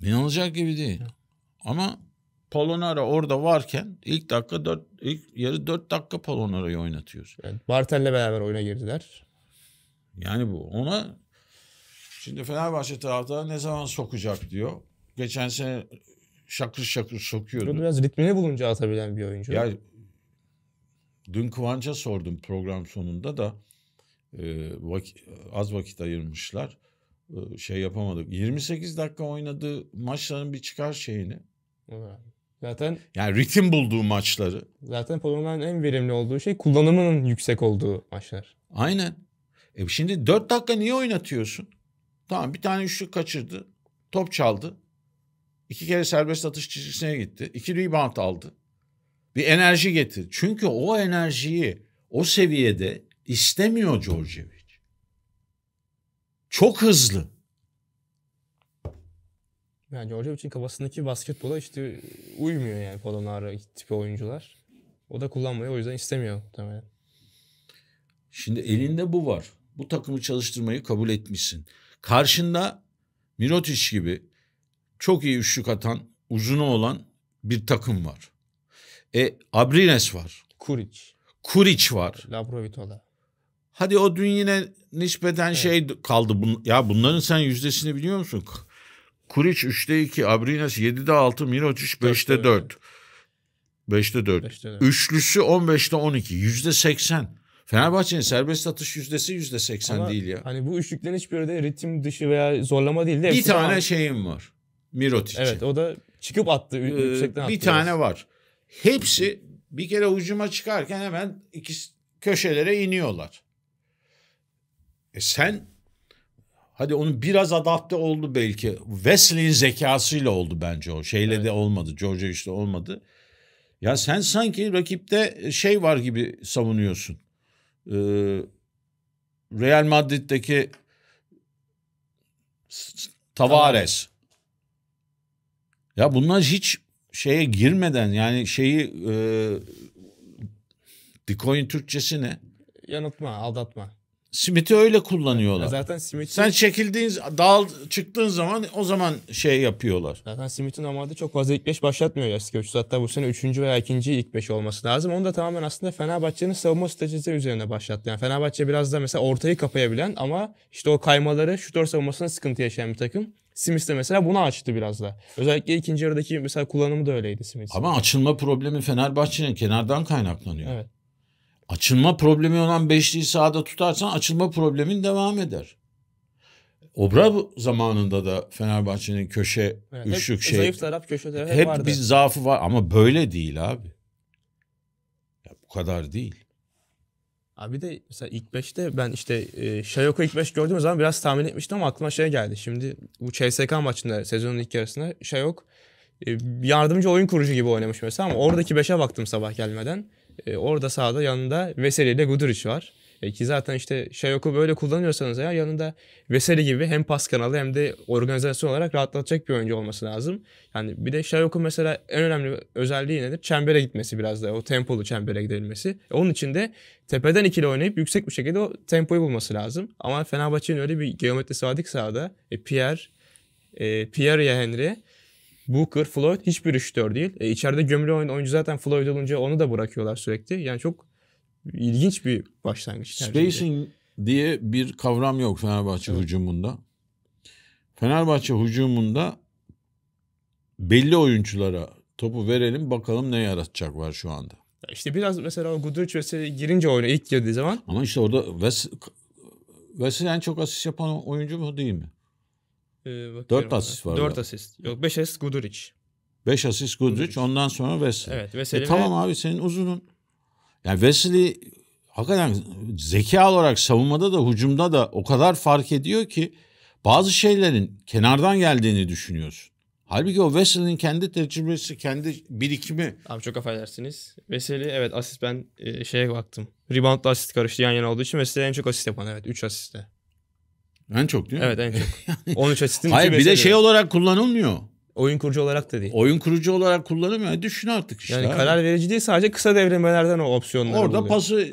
İnanılacak gibi değil. Ama Polonara orada varken ilk dakika 4 ilk yarı 4 dakika Polonara'yı oynatıyor. Yani Martel'le beraber oyuna girdiler. Yani bu ona şimdi Fenerbahçe taraftarı ne zaman sokacak diyor. Geçen sene şakır şakır sokuyordu. biraz ritmini bulunca atabilen bir oyuncu. Ya dün Kıvanç'a sordum program sonunda da e, vak az vakit ayırmışlar. E, şey yapamadık. 28 dakika oynadığı maçların bir çıkar şeyini. Evet. Zaten yani ritim bulduğu maçları. Zaten Polonya'nın en verimli olduğu şey kullanımının yüksek olduğu maçlar. Aynen. E şimdi 4 dakika niye oynatıyorsun? Tamam bir tane üçlük kaçırdı. Top çaldı. İki kere serbest atış çizgisine gitti. İki rebound aldı. Bir enerji getir. Çünkü o enerjiyi o seviyede istemiyor Djordjevic. Çok hızlı. Yani Djordjevic'in kafasındaki basketbola işte uymuyor yani Polonara tipi oyuncular. O da kullanmıyor, o yüzden istemiyor tabii. Şimdi elinde bu var. Bu takımı çalıştırmayı kabul etmişsin. Karşında Mirotic gibi çok iyi üçlük atan, uzunu olan bir takım var. E Abrines var. Kuric. Kuric var. Labrovitola. Hadi o dün yine nispeten evet. şey kaldı. Ya bunların sen yüzdesini biliyor musun? Kuriç 3'te 2, Abrines 7'de 6, Mirotic 5'te 4. 4. 5'te 4. 5'te 4. Üçlüsü 15'te 12. Yüzde 80. Fenerbahçe'nin serbest atış yüzdesi yüzde 80 değil ya. Hani bu üçlüklerin hiçbiri de ritim dışı veya zorlama değil de. Bir tane var. şeyim var. Mirot Evet o da çıkıp attı. Ee, yüksekten attı. Bir tane biraz. var. Hepsi bir kere ucuma çıkarken hemen iki köşelere iniyorlar. E sen Hadi onun biraz adapte oldu belki. Wesley'in zekasıyla oldu bence o. Şeyle evet. de olmadı. George işte olmadı. Ya sen sanki rakipte şey var gibi savunuyorsun. Ee, Real Madrid'deki Tavares. Ya bunlar hiç şeye girmeden yani şeyi e, Bitcoin Türkçesi ne? Yanıltma, aldatma. Smith'i öyle kullanıyorlar. Ya zaten Smith'i... Sen çekildiğin, dal çıktığın zaman o zaman şey yapıyorlar. Zaten Smith'in normalde çok fazla ilk beş başlatmıyor Jessica 3. Hatta bu sene üçüncü veya ikinci ilk beş olması lazım. Onu da tamamen aslında Fenerbahçe'nin savunma stratejisi üzerine başlattı. Yani Fenerbahçe biraz da mesela ortayı kapayabilen ama işte o kaymaları şutör savunmasına sıkıntı yaşayan bir takım. Smith de mesela bunu açtı biraz da. Özellikle ikinci yarıdaki mesela kullanımı da öyleydi Smith'in. Ama açılma problemi Fenerbahçe'nin kenardan kaynaklanıyor. Evet. Açılma problemi olan beşliği sağda tutarsan açılma problemin devam eder. Obra zamanında da Fenerbahçe'nin köşe, evet, üçlük şey. Zayıf taraf köşe hep, hep vardı. bir zaafı var ama böyle değil abi. Ya bu kadar değil. Abi de mesela ilk beşte ben işte e, Şayoko ilk beş gördüğüm zaman biraz tahmin etmiştim ama aklıma şey geldi. Şimdi bu CSK maçında sezonun ilk yarısında Şayok e, yardımcı oyun kurucu gibi oynamış mesela ama oradaki beşe baktım sabah gelmeden. E, orada sağda yanında Veseli ile Guduric var. E, ki zaten işte Şayok'u böyle kullanıyorsanız eğer yanında Veseli gibi hem pas kanalı hem de organizasyon olarak rahatlatacak bir oyuncu olması lazım. Yani bir de Şayok'un mesela en önemli özelliği nedir? Çembere gitmesi biraz da o tempolu çembere gidilmesi. E, onun için de tepeden ikili oynayıp yüksek bir şekilde o tempoyu bulması lazım. Ama Fenerbahçe'nin öyle bir geometrisi vardı ki sahada. E, Pierre, e, Pierre ya Henry Booker, Floyd hiçbir üçtör değil. E, içeride gömülü oyun, oyuncu zaten Floyd olunca onu da bırakıyorlar sürekli. Yani çok ilginç bir başlangıç. Spacing diye bir kavram yok Fenerbahçe evet. hücumunda. Fenerbahçe hücumunda belli oyunculara topu verelim bakalım ne yaratacak var şu anda. İşte biraz mesela Guduric vesaire girince oyuna ilk girdiği zaman. Ama işte orada Wes, Wes en çok asist yapan oyuncu mu değil mi? Ee, 4 asist var. 4 asist. Yok 5 asist Guduric. 5 asist Guduric. Ondan sonra Wesley. Evet Wesley. E, tamam abi senin uzunun. Yani Wesley hakikaten zeka olarak savunmada da hücumda da o kadar fark ediyor ki bazı şeylerin kenardan geldiğini düşünüyorsun. Halbuki o Wesley'nin kendi tecrübesi, kendi birikimi. Abi çok affedersiniz. Wesley evet asist ben e, şeye baktım. Reboundla asist karıştı yan yana olduğu için Wesley en çok asist yapan evet 3 asiste. En çok değil mi? Evet en çok. <laughs> yani... 13 asistin Hayır bir de şey olarak kullanılmıyor. Oyun kurucu olarak da değil. Oyun kurucu olarak kullanılmıyor. E, düşün artık işte. Yani karar verici değil sadece kısa devremelerden o opsiyonlar Orada buluyor. pası e,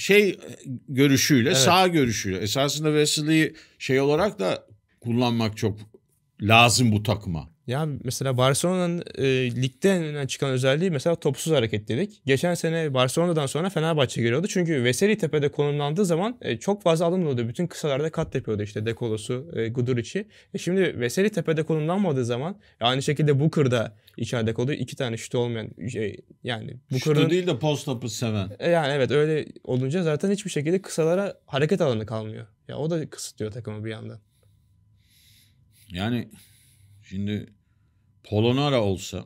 şey görüşüyle evet. sağ görüşüyle. Esasında Wesley'i şey olarak da kullanmak çok lazım bu takıma. Ya mesela Barcelona'nın e, ligde öne çıkan özelliği mesela topsuz hareket Geçen sene Barcelona'dan sonra Fenerbahçe geliyordu. Çünkü Veseli Tepe'de konumlandığı zaman e, çok fazla adım oluyordu. Bütün kısalarda kat yapıyordu işte Dekolosu, e, Guduric'i. E şimdi Veseli Tepe'de konumlanmadığı zaman e, aynı şekilde Booker'da içeride kalıyor. iki tane şutu olmayan e, yani Booker'ın... Şutu değil de post topu seven. E, yani evet öyle olunca zaten hiçbir şekilde kısalara hareket alanı kalmıyor. Ya o da kısıtlıyor takımı bir yandan. Yani Şimdi Polonara olsa,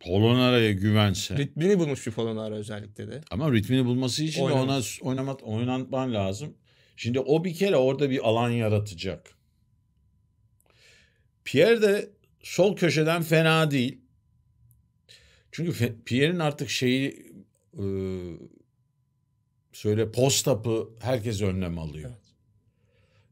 Polonara'ya güvense. Ritmini bulmuş bir Polonara özellikle de. Ama ritmini bulması için de ona oynamat, oynatman lazım. Şimdi o bir kere orada bir alan yaratacak. Pierre de sol köşeden fena değil. Çünkü Pierre'in artık şeyi e, söyle postapı herkes önlem alıyor. Evet.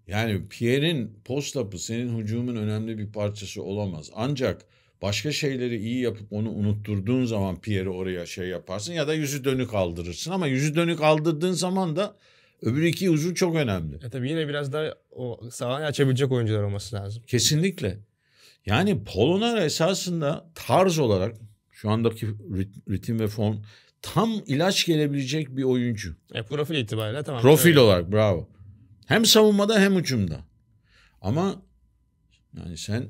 Yani Pierre'in postapı senin hücumun önemli bir parçası olamaz. Ancak başka şeyleri iyi yapıp onu unutturduğun zaman Pierre'i oraya şey yaparsın ya da yüzü dönük aldırırsın. Ama yüzü dönük aldırdığın zaman da öbür iki uzun çok önemli. E tabii yine biraz daha o sahayı açabilecek oyuncular olması lazım. Kesinlikle. Yani Polonar esasında tarz olarak şu andaki ritim ve form tam ilaç gelebilecek bir oyuncu. E, profil itibariyle tamam. Profil öyle. olarak bravo. Hem savunmada hem hücumda. Ama yani sen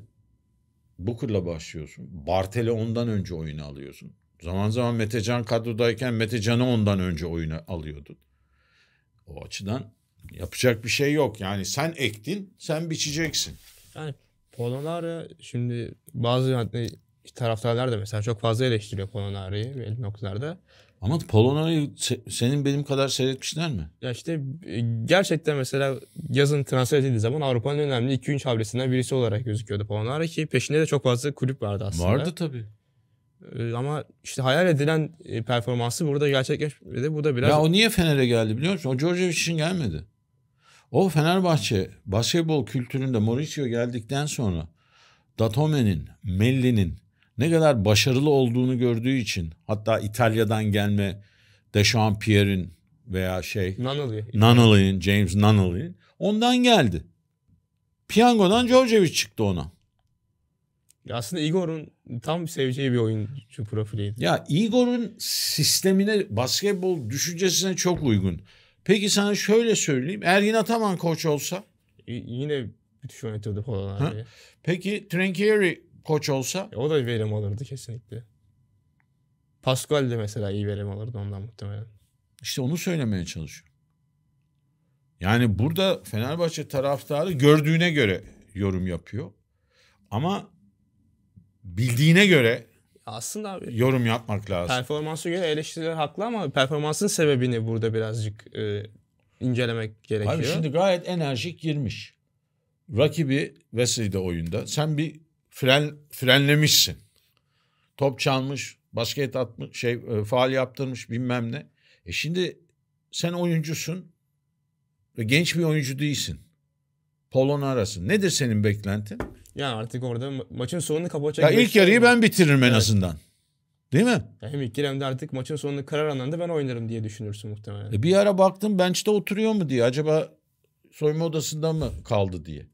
Booker'la başlıyorsun. Bartel'i ondan önce oyuna alıyorsun. Zaman zaman Metecan kadrodayken Metecan'ı ondan önce oyuna alıyordun. O açıdan yapacak bir şey yok. Yani sen ektin, sen biçeceksin. Yani Polonara şimdi bazı hani taraftarlar da mesela çok fazla eleştiriyor Polonara'yı belli noktalarda. Ama Polonya'yı senin benim kadar seyretmişler mi? Ya işte e, gerçekten mesela yazın transfer edildiği zaman Avrupa'nın önemli 2-3 hamlesinden birisi olarak gözüküyordu Polonya ki peşinde de çok fazla kulüp vardı aslında. Vardı tabii. E, ama işte hayal edilen e, performansı burada gerçekleşmedi. Bu da biraz... Ya o niye Fener'e geldi biliyor musun? O Djordjevic için gelmedi. O Fenerbahçe basketbol kültüründe Mauricio geldikten sonra Datome'nin, Melli'nin, ne kadar başarılı olduğunu gördüğü için hatta İtalya'dan gelme Dechampierre'in veya şey Nunnally. Nunnally'in James Nunnally'in ondan geldi. Piyangodan Djordjevic çıktı ona. Ya aslında Igor'un tam seveceği bir oyuncu profiliydi. Ya Igor'un sistemine, basketbol düşüncesine çok uygun. Peki sana şöyle söyleyeyim. Ergin Ataman koç olsa? Y- yine bitiş yönetiyordu Polonyalı'yı. Peki Trinkieri koç olsa. E o da verim alırdı kesinlikle. Pascal de mesela iyi verim alırdı ondan muhtemelen. İşte onu söylemeye çalışıyor. Yani burada Fenerbahçe taraftarı gördüğüne göre yorum yapıyor. Ama bildiğine göre aslında abi, yorum yapmak lazım. Performansı göre eleştiriler haklı ama performansın sebebini burada birazcık e, incelemek gerekiyor. Abi şimdi gayet enerjik girmiş. Rakibi Wesley'de oyunda. Sen bir fren frenlemişsin. Top çalmış, basket atmış, şey e, faal yaptırmış bilmem ne. E şimdi sen oyuncusun ve genç bir oyuncu değilsin. Polona arası. Nedir senin beklentin? Ya artık orada ma maçın sonunu kapatacak. Ya ilk yarıyı ben bitiririm en azından. Değil mi? Ya hem ilk hem de artık maçın sonunu karar anında ben oynarım diye düşünürsün muhtemelen. E bir ara baktım bench'te oturuyor mu diye. Acaba soyma odasında mı kaldı diye.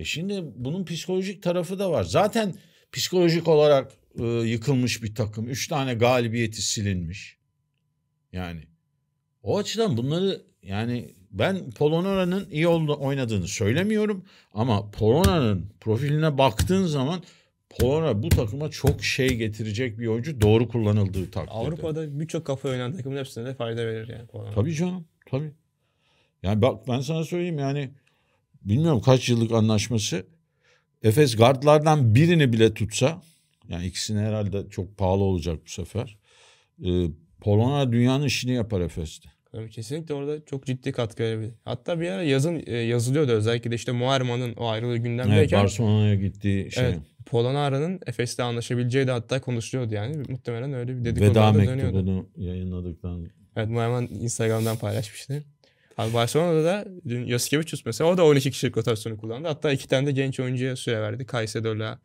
E şimdi bunun psikolojik tarafı da var. Zaten psikolojik olarak e, yıkılmış bir takım. Üç tane galibiyeti silinmiş. Yani o açıdan bunları yani ben Polonara'nın iyi oynadığını söylemiyorum ama Polonara'nın profiline baktığın zaman Polonara bu takıma çok şey getirecek bir oyuncu doğru kullanıldığı takdirde. Avrupa'da birçok kafa oynayan takımın hepsine de fayda verir yani Polonara. Tabii canım tabii. Yani bak ben sana söyleyeyim yani bilmiyorum kaç yıllık anlaşması. Efes gardlardan birini bile tutsa yani ikisini herhalde çok pahalı olacak bu sefer. E, Polonya dünyanın işini yapar Efes'te. Tabii kesinlikle orada çok ciddi katkı verebilir. Hatta bir ara yazın e, yazılıyordu özellikle de işte Muarman'ın o ayrılığı gündemdeyken. Evet Barcelona'ya gittiği şey. Evet, Polonara'nın Efes'le anlaşabileceği de hatta konuşuluyordu yani. Muhtemelen öyle bir dedikodu dönüyordu. Veda mektubunu yayınladıktan. Evet Muarman Instagram'dan paylaşmıştı. Abi Barcelona'da da dün Yasikevicius mesela o da 12 kişilik rotasyonu kullandı. Hatta iki tane de genç oyuncuya süre verdi. Caicedo'la,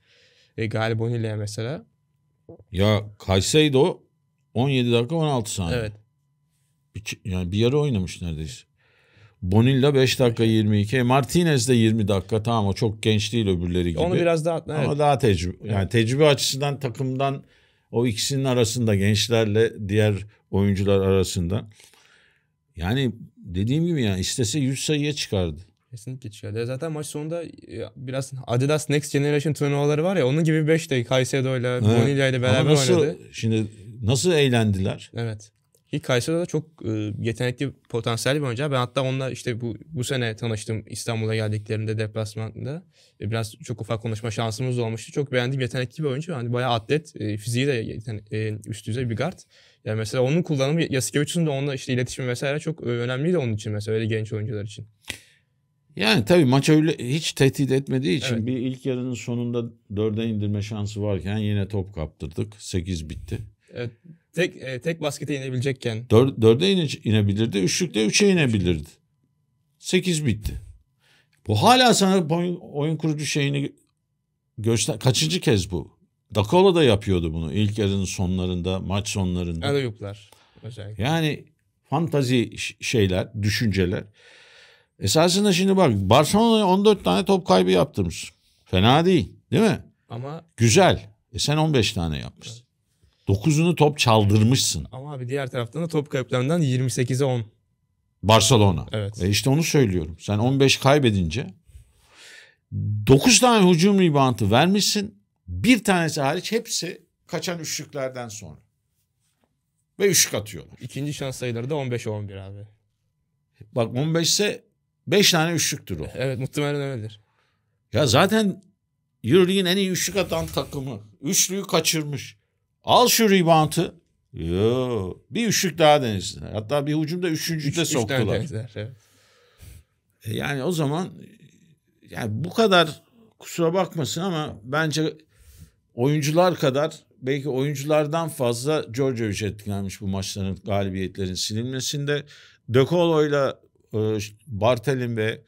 e, Galiboni'yle mesela. Ya Caicedo 17 dakika 16 saniye. Evet. yani bir yarı oynamış neredeyse. Bonilla 5 dakika 22. Martinez de 20 dakika. Tamam o çok genç değil öbürleri gibi. Onu biraz daha... Evet. Ama daha tecrübe. Yani tecrübe açısından takımdan o ikisinin arasında gençlerle diğer oyuncular arasında. Yani dediğim gibi yani istese 100 sayıya çıkardı. Kesinlikle çıkardı. Zaten maç sonunda e, biraz Adidas Next Generation turnuvaları var ya onun gibi 5 de Caicedo ile Bonilla ile beraber nasıl, oynadı. Şimdi nasıl eğlendiler? Evet. Ki Caicedo da çok e, yetenekli potansiyel bir oyuncu. Ben hatta onunla işte bu bu sene tanıştım İstanbul'a geldiklerinde deplasmanda. E, biraz çok ufak konuşma şansımız olmuştu. Çok beğendiğim yetenekli bir oyuncu. Yani bayağı atlet, e, fiziği de yeten, e, üst düzey bir guard. Yani mesela onun kullanımı Yasikevicius'un da onunla işte iletişim vesaire çok e, önemliydi onun için mesela öyle genç oyuncular için. Yani tabii maça öyle hiç tehdit etmediği için evet. bir ilk yarının sonunda dörde indirme şansı varken yine top kaptırdık. Sekiz bitti. Evet. Tek e, tek baskete inebilecekken. Dör, dörde ine, inebilirdi. Üçlükte üçe inebilirdi. Sekiz bitti. Bu hala sana oyun, oyun kurucu şeyini göster... Kaçıncı kez bu? Dakola da yapıyordu bunu ilk yarının sonlarında, maç sonlarında. Ara özellikle. Yani fantazi şeyler, düşünceler. Esasında şimdi bak Barcelona'ya 14 tane top kaybı yaptırmış. Fena değil değil mi? Ama güzel. E sen 15 tane yapmışsın. Dokuzunu top çaldırmışsın. Ama abi diğer taraftan da top kayıplarından 28'e 10. Barcelona. Evet. E işte onu söylüyorum. Sen 15 kaybedince 9 tane hücum ribantı vermişsin. Bir tanesi hariç hepsi kaçan üçlüklerden sonra. Ve üçlük atıyorlar. İkinci şans sayıları da 15-11 abi. Bak 15 ise 5 tane üçlüktür o. Evet muhtemelen öyledir. Ya zaten Euroleague'in en iyi üçlük atan takımı. Üçlüyü kaçırmış. Al şu rebound'ı. Yo, bir üçlük daha denizdiler. Hatta bir hücumda üçüncü Üç, de soktular. Denizler, evet. E yani o zaman yani bu kadar kusura bakmasın ama bence oyuncular kadar belki oyunculardan fazla Djordjevic etkilenmiş bu maçların galibiyetlerin silinmesinde. De Colo'yla e, Bartel'in ve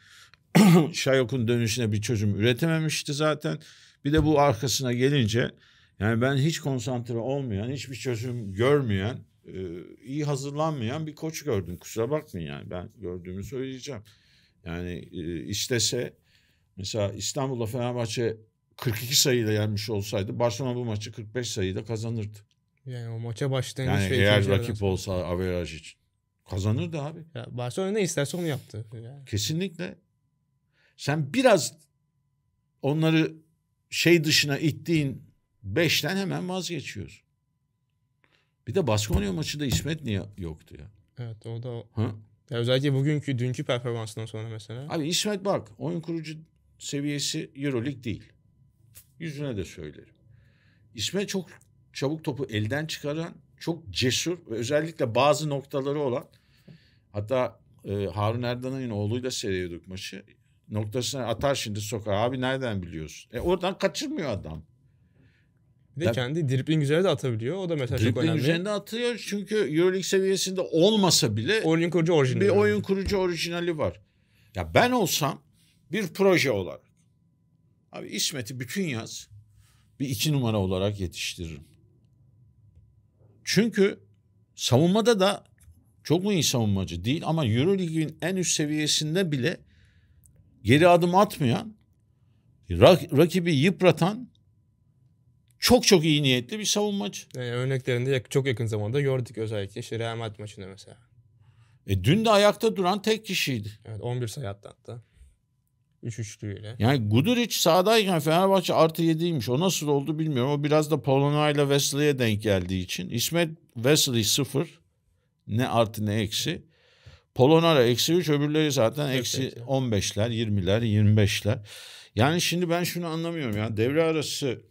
Şayok'un <clears throat> dönüşüne bir çözüm üretememişti zaten. Bir de bu arkasına gelince yani ben hiç konsantre olmayan, hiçbir çözüm görmeyen, e, iyi hazırlanmayan bir koç gördüm. Kusura bakmayın yani ben gördüğümü söyleyeceğim. Yani e, istese mesela İstanbul'da Fenerbahçe 42 sayıyla yenmiş olsaydı Barcelona bu maçı 45 sayıyla kazanırdı. Yani o maça başlangıç yani şey eğer rakip sonra. olsa averaj için kazanırdı abi. Ya Barcelona ne isterse onu yaptı. Yani. Kesinlikle. Sen biraz onları şey dışına ittiğin 5'ten hemen vazgeçiyoruz. Bir de Baskonya maçı da İsmet niye yoktu ya? Evet o da ha? Ya özellikle bugünkü dünkü performansından sonra mesela. Abi İsmet bak oyun kurucu seviyesi Euroleague değil. Yüzüne de söylerim. İsme çok çabuk topu elden çıkaran, çok cesur ve özellikle bazı noktaları olan hatta e, Harun Erdoğan'ın oğluyla seyrediyorduk maçı. Noktasına atar şimdi sokağa. Abi nereden biliyorsun? E oradan kaçırmıyor adam. Bir de ben, kendi dribbling üzerine de atabiliyor. O da mesela çok önemli. üzerinde atıyor çünkü EuroLeague seviyesinde olmasa bile oyun kurucu orijinali. Bir oyun kurucu orijinali var. Ya ben olsam bir proje olarak Abi İsmet'i bütün yaz bir iki numara olarak yetiştiririm. Çünkü savunmada da çok mu iyi savunmacı değil ama Eurolig'in en üst seviyesinde bile geri adım atmayan, rak, rakibi yıpratan çok çok iyi niyetli bir savunmacı. Yani e, örneklerinde çok yakın zamanda gördük özellikle işte Real Madrid maçında mesela. E, dün de ayakta duran tek kişiydi. Evet 11 sayı attı hatta. 3 üçlüyle. Yani Guduric sağdayken Fenerbahçe artı 7'ymiş. O nasıl oldu bilmiyorum. O biraz da Polonya ile Wesley'e denk geldiği için. İsmet Wesley 0. Ne artı ne eksi. Polonara eksi 3 öbürleri zaten eksi 15'ler, 20'ler, 25'ler. Yani şimdi ben şunu anlamıyorum ya. Devre arası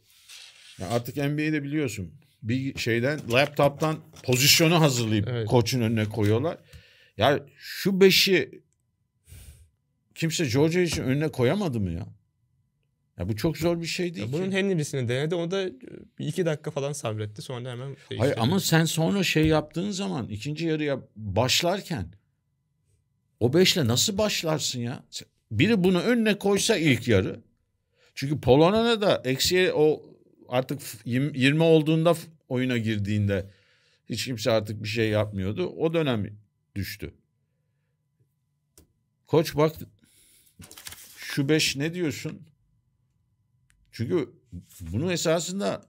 ya artık NBA'de biliyorsun bir şeyden laptop'tan pozisyonu hazırlayıp evet. koçun önüne koyuyorlar. Ya şu beşi kimse George için önüne koyamadı mı ya? Ya bu çok zor bir şey değil ya bunun ki. Bunun Henry'sini denedi. O da e, bir iki dakika falan sabretti. Sonra hemen değiştirdi. Hayır ama sen sonra şey yaptığın zaman ikinci yarıya başlarken o beşle nasıl başlarsın ya? Biri bunu önüne koysa ilk yarı. Çünkü Polonya'da da eksiye o artık 20 olduğunda oyuna girdiğinde hiç kimse artık bir şey yapmıyordu. O dönem düştü. Koç bak şu beş ne diyorsun? Çünkü bunu esasında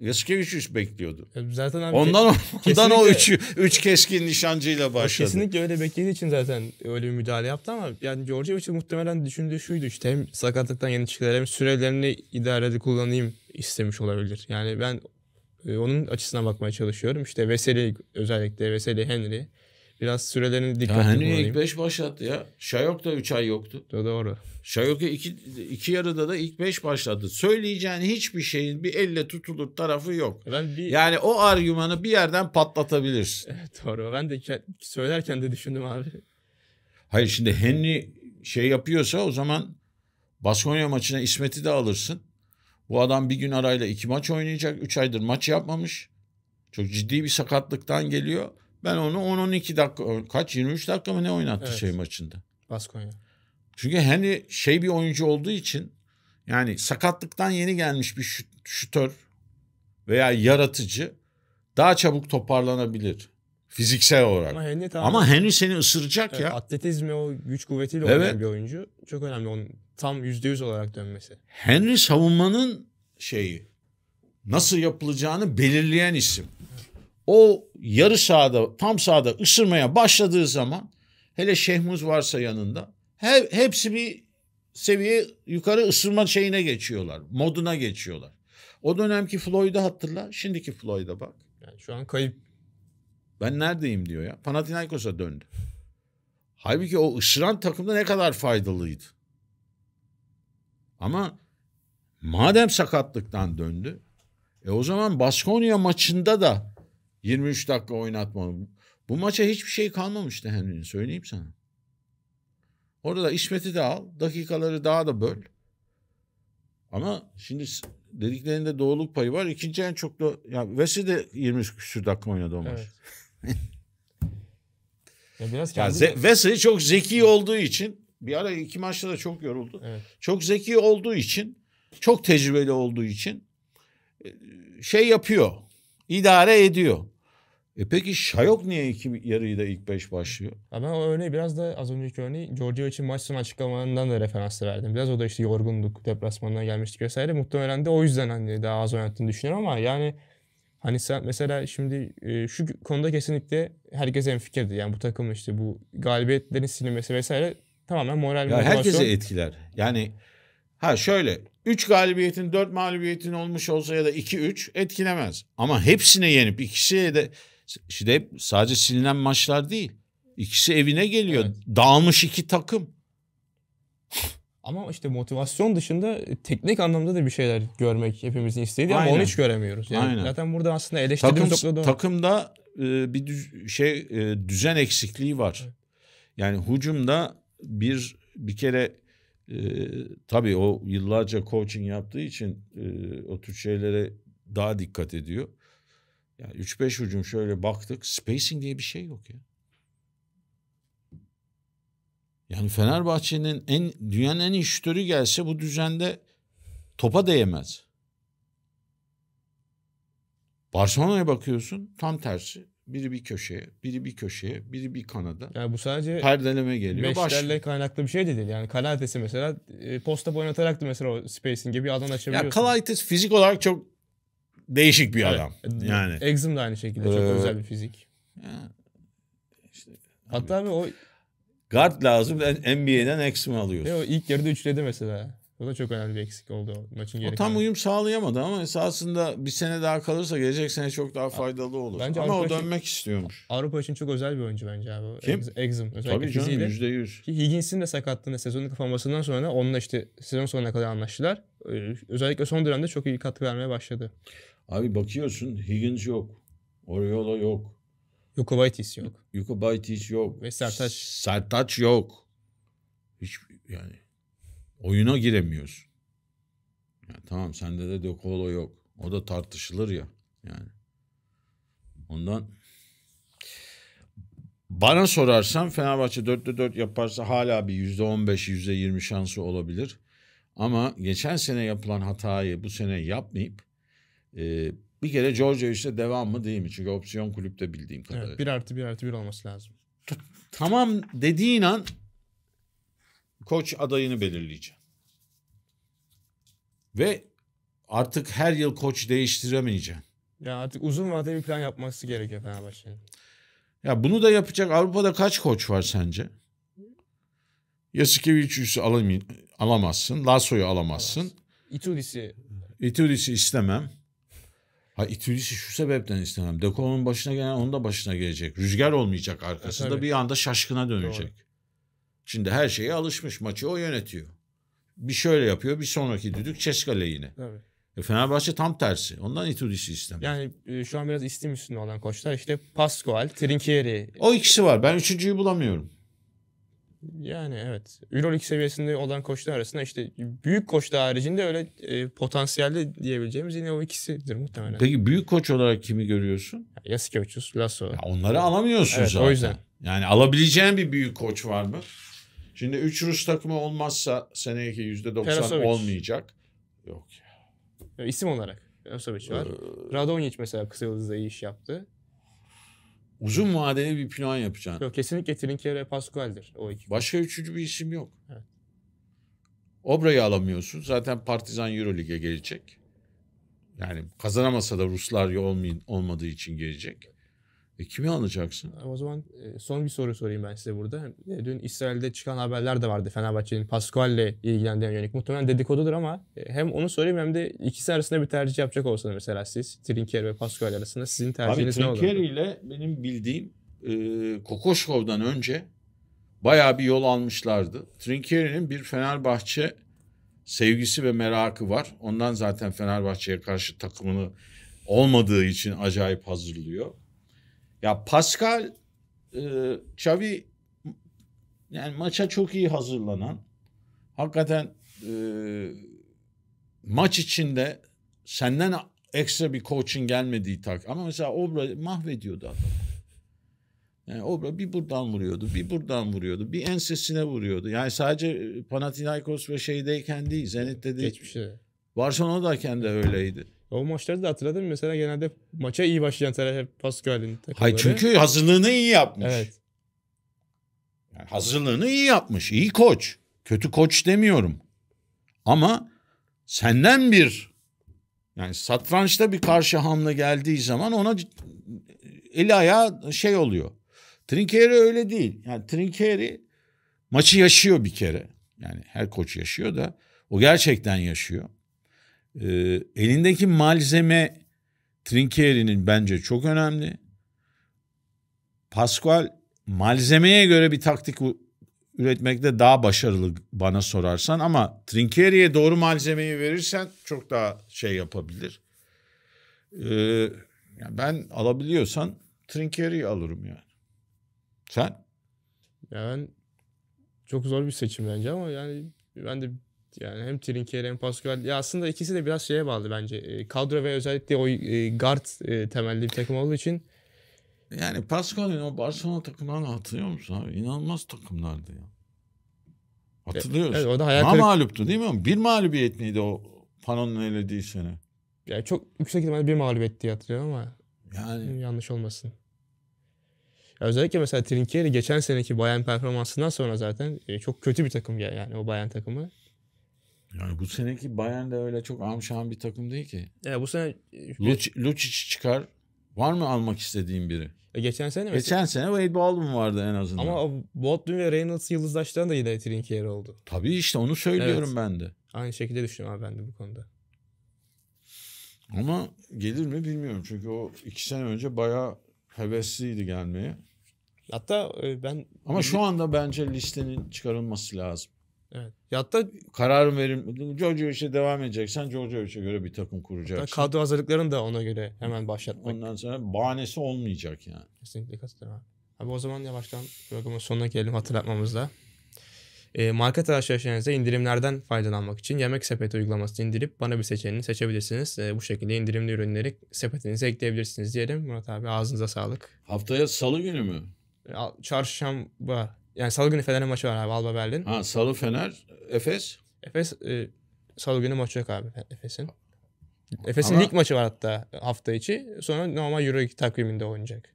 Yasikevicius bekliyordu. Zaten abi ondan ondan o üç, üç keskin nişancıyla başladı. Kesinlikle öyle beklediği için zaten öyle bir müdahale yaptı ama yani Georgievic'in muhtemelen düşündüğü şuydu işte hem sakatlıktan yeni çıktılar hem sürelerini idarede kullanayım istemiş olabilir. Yani ben e, onun açısına bakmaya çalışıyorum. İşte Veseli özellikle Veseli Henry Biraz sürelerini dikkatli yani kullanayım. ilk 5 başlattı ya. Şayok da 3 ay yoktu. Do doğru. Şayok iki, iki yarıda da ilk 5 başladı. Söyleyeceğin hiçbir şeyin bir elle tutulur tarafı yok. Ben bir... Yani o argümanı bir yerden patlatabilir. <laughs> Evet, doğru. Ben de söylerken de düşündüm abi. Hayır şimdi Henry şey yapıyorsa o zaman Baskonya maçına İsmet'i de alırsın. Bu adam bir gün arayla iki maç oynayacak. Üç aydır maç yapmamış. Çok ciddi bir sakatlıktan geliyor. Ben onu 10-12 dakika kaç 23 dakika mı ne oynattı evet. şey maçında. Baskonya. Çünkü hani şey bir oyuncu olduğu için yani sakatlıktan yeni gelmiş bir şütör veya yaratıcı daha çabuk toparlanabilir fiziksel olarak. Ama Henry, tamam. Ama Henry seni ısıracak evet, ya. Atletizmi o güç kuvvetiyle evet. bir oyuncu. Çok önemli onun tam %100 olarak dönmesi. Henry savunmanın şeyi nasıl yapılacağını belirleyen isim. Evet o yarı sahada tam sahada ısırmaya başladığı zaman hele Şehmuz varsa yanında he, hepsi bir seviye yukarı ısırma şeyine geçiyorlar. Moduna geçiyorlar. O dönemki Floyd'u hatırla. Şimdiki Floyd'a bak. Yani şu an kayıp. Ben neredeyim diyor ya. Panathinaikos'a döndü. Halbuki o ısıran takımda ne kadar faydalıydı. Ama madem sakatlıktan döndü e o zaman Baskonya maçında da 23 dakika oynatma. Bu maça hiçbir şey kalmamıştı Henry'nin söyleyeyim sana. Orada İsmet'i de al. Dakikaları daha da böl. Ama şimdi dediklerinde doğruluk payı var. İkinci en çok da yani Vesey de 20 küsür dakika oynadı o maç. Evet. <laughs> ya biraz ya ze- Vesey çok zeki olduğu için bir ara iki maçta da çok yoruldu. Evet. Çok zeki olduğu için, çok tecrübeli olduğu için e, şey yapıyor idare ediyor. E peki Şayok niye iki yarıyı da ilk beş başlıyor? Ya ben o örneği biraz da az önceki örneği Giorgio için maç sonu açıklamalarından da referans verdim. Biraz o da işte yorgunduk, depresmandan gelmiştik vesaire. Muhtemelen de o yüzden hani daha az oynattığını düşünüyorum ama yani hani sen mesela şimdi e, şu konuda kesinlikle herkes en fikirdi. Yani bu takım işte bu galibiyetlerin silinmesi vesaire tamamen moral ya motivasyon. Herkese etkiler. Yani Ha şöyle 3 galibiyetin 4 mağlubiyetin olmuş olsa ya da 2-3 etkilemez. Ama hepsine yenip ikisi de işte hep sadece silinen maçlar değil. İkisi evine geliyor. Evet. Dağılmış iki takım. Ama işte motivasyon dışında e, teknik anlamda da bir şeyler görmek hepimizin isteği ama onu hiç göremiyoruz. Yani Aynen. zaten burada aslında eleştirimiz takım, topladı. Takımda e, bir düz, şey e, düzen eksikliği var. Evet. Yani hucumda bir bir kere tabii o yıllarca coaching yaptığı için e, o tür şeylere daha dikkat ediyor. Yani 3-5 ucum şöyle baktık. Spacing diye bir şey yok ya. Yani Fenerbahçe'nin en dünyanın en iyi şütörü gelse bu düzende topa değemez. Barcelona'ya bakıyorsun tam tersi. Biri bir köşeye, biri bir köşeye, biri bir kanada. Yani bu sadece perdeleme geliyor. Beşlerle Baş... kaynaklı bir şey de değil. Yani Kalaitis'i mesela e, posta oynatarak da mesela o spacing gibi alan açabiliyorsun. Ya Kalaitis fizik olarak çok değişik bir evet. adam. E, yani. Exim de aynı şekilde ee... çok özel bir fizik. Ya, işte, Hatta abi, o Guard lazım. NBA'den Exim alıyorsun. Ve o ilk yarıda üçledi mesela. O da çok önemli bir eksik oldu maçın geri O tam uyum sağlayamadı ama esasında bir sene daha kalırsa gelecek sene çok daha faydalı olur. Bence ama Avrupa o dönmek için, istiyormuş. Avrupa için çok özel bir oyuncu bence abi. Kim? Exum. Tabii canım %100. Ki Higgins'in de sakatlığında sezonun kapanmasından sonra onunla işte sezon sonuna kadar anlaştılar. Ee, özellikle son dönemde çok iyi katkı vermeye başladı. Abi bakıyorsun Higgins yok. Oriola yok. Yukubaitis yok. Yukubaitis yok. Ve Sertaç. Sertaç yok. Hiç yani Oyuna giremiyorsun. Yani tamam sende de De Colo yok. O da tartışılır ya yani. Ondan bana sorarsan Fenerbahçe 4'te 4 yaparsa hala bir %15, %20 şansı olabilir. Ama geçen sene yapılan hatayı bu sene yapmayıp e, bir kere George işte devam mı değil mi? Çünkü opsiyon kulüpte bildiğim kadarıyla. Evet, bir artı bir artı bir olması lazım. Tamam dediğin an koç adayını belirleyeceğim. Ve artık her yıl koç değiştiremeyeceğim. Ya artık uzun vadeli bir plan yapması gerekiyor Fenerbahçe'nin. Ya bunu da yapacak Avrupa'da kaç koç var sence? Yasikevicius'u alamazsın. Lasso'yu alamazsın. Evet. Itudis'i. Itudis'i istemem. Ha Itudis'i şu sebepten istemem. Deko'nun başına gelen onun da başına gelecek. Rüzgar olmayacak arkasında. E, bir anda şaşkına dönecek. Doğru. Şimdi her şeye alışmış. Maçı o yönetiyor. Bir şöyle yapıyor. Bir sonraki düdük Ceska lehine. Evet. E Fenerbahçe tam tersi. Ondan Itudis'i istemiyor. Yani e, şu an biraz istim üstünde olan koçlar. işte Pascual, Trinkieri. O ikisi var. Ben üçüncüyü bulamıyorum. Yani evet. Euroleague seviyesinde olan koçlar arasında işte büyük koçlar haricinde öyle e, potansiyelde diyebileceğimiz yine o ikisidir muhtemelen. Peki büyük koç olarak kimi görüyorsun? Yasikevçus, Lasso. Ya onları alamıyorsun evet, zaten. o yüzden. Yani alabileceğin bir büyük koç var mı? Şimdi 3 Rus takımı olmazsa seneki %90 Perasovic. olmayacak. Yok ya. İsim olarak. Perasovic var. Ee, Radonjic mesela kısa yıldızda iyi iş yaptı. Uzun vadeli bir plan yapacaksın. Yok kesinlikle Trinkier ve Pascual'dir o iki. Başka üçüncü bir isim yok. Evet. Obra'yı alamıyorsun. Zaten Partizan Euroleague'e gelecek. Yani kazanamasa da Ruslar olmayın olmadığı için gelecek. E kimi alacaksın? O zaman e, son bir soru sorayım ben size burada. E, dün İsrail'de çıkan haberler de vardı Fenerbahçe'nin Pascual'le ilgilendiğine yönelik. Muhtemelen dedikodudur ama e, hem onu sorayım hem de ikisi arasında bir tercih yapacak olsanız mesela siz Trinkier ve Pasquale arasında sizin tercihiniz Abi, ne olur? Trinkier ile benim bildiğim e, Kokoşkov'dan önce bayağı bir yol almışlardı. Trinkier'in bir Fenerbahçe sevgisi ve merakı var. Ondan zaten Fenerbahçe'ye karşı takımını olmadığı için acayip hazırlıyor. Ya Pascal e, yani maça çok iyi hazırlanan hakikaten e, maç içinde senden ekstra bir koçun gelmediği tak. Ama mesela Obra mahvediyordu adamı. Yani Obra bir buradan vuruyordu, bir buradan vuruyordu, bir ensesine vuruyordu. Yani sadece Panathinaikos ve şeydeyken değil, Zenit'te değil. Geçmişe. Barcelona'dayken de öyleydi. O maçları da hatırladım. Mesela genelde maça iyi başlayan taraf hep Pascal'in takımları. Hayır çünkü hazırlığını iyi yapmış. Evet. Yani hazırlığını iyi yapmış. İyi koç. Kötü koç demiyorum. Ama senden bir yani satrançta bir karşı hamle geldiği zaman ona eli ayağı şey oluyor. Trinkeri öyle değil. Yani Trinkeri maçı yaşıyor bir kere. Yani her koç yaşıyor da o gerçekten yaşıyor. E, elindeki malzeme Trinkieri'nin bence çok önemli. Pascual malzemeye göre bir taktik üretmekte daha başarılı bana sorarsan ama Trinkieri'ye doğru malzemeyi verirsen çok daha şey yapabilir. Ee, yani ben alabiliyorsan Trinkieri'yi alırım yani. Sen? Yani çok zor bir seçim bence ama yani ben de yani hem Trinkier hem Pascual. Ya aslında ikisi de biraz şeye bağlı bence. E, kadro ve özellikle o e, guard e, temelli bir takım olduğu için. Yani Pascual'in o Barcelona takımlarını hatırlıyor musun abi? İnanılmaz takımlardı ya. Hatırlıyoruz. Evet, o da hayal kırık... mağluptu değil mi? Bir mağlubiyet miydi o Panon'un elediği sene? Yani çok yüksek ihtimalle bir mağlubiyet diye hatırlıyorum ama yani yanlış olmasın. Ya özellikle mesela Trinkieri geçen seneki Bayern performansından sonra zaten çok kötü bir takım yani o Bayern takımı. Yani bu seneki Bayern de öyle çok amşan bir takım değil ki. E, bu sene e, Luç, Luçic çıkar. Var mı almak istediğin biri? E, geçen sene mi? Geçen sene Wade Baldwin vardı en azından. Ama Baldwin ve Reynolds yıldızlaştıran da yine Trinkier oldu. Tabii işte onu söylüyorum evet. ben de. Aynı şekilde düşünüyorum abi ben de bu konuda. Ama gelir mi bilmiyorum. Çünkü o iki sene önce bayağı hevesliydi gelmeye. Hatta e, ben... Ama şu anda bence listenin çıkarılması lazım. Evet. Ya hatta kararın verim Djordjevic'e devam edeceksen Djordjevic'e göre bir takım kuracaksın. Hatta kadro hazırlıklarını da ona göre hemen başlatmak. Ondan sonra bahanesi olmayacak yani. Kesinlikle katılıyorum. Abi o zaman yavaştan programın sonuna gelelim hatırlatmamızda. E, ee, market araştırmalarınızda indirimlerden faydalanmak için yemek sepeti uygulamasını indirip bana bir seçeneğini seçebilirsiniz. E, bu şekilde indirimli ürünleri sepetinize ekleyebilirsiniz diyelim. Murat abi ağzınıza sağlık. Haftaya salı günü mü? E, çarşamba yani salı günü Fener'in maçı var abi Alba Berlin. Ha salı Fener, Efes. Efes e, salı günü maçı yok abi Efes'in. Efes'in Ama... lig maçı var hatta hafta içi. Sonra normal Euroleague takviminde oynayacak.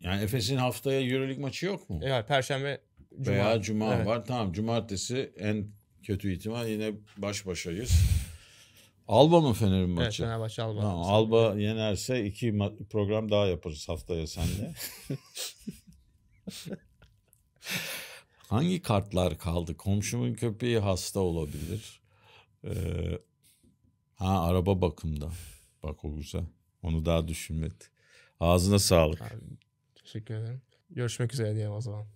Yani Efes'in haftaya Euroleague maçı yok mu? Evet, perşembe cuma. Veya cuma evet. var. Tamam cumartesi en kötü ihtimal yine baş başayız. Alba mı Fener'in maçı? Evet Fenerbahçe Alba. Tamam, Alba yenerse iki program daha yaparız haftaya senle. <laughs> hangi kartlar kaldı? Komşumun köpeği hasta olabilir. Ee, ha araba bakımda. Bak o güzel. Onu daha düşünmedim. Ağzına sağlık. Abi, teşekkür ederim. Görüşmek üzere diyelim o zaman.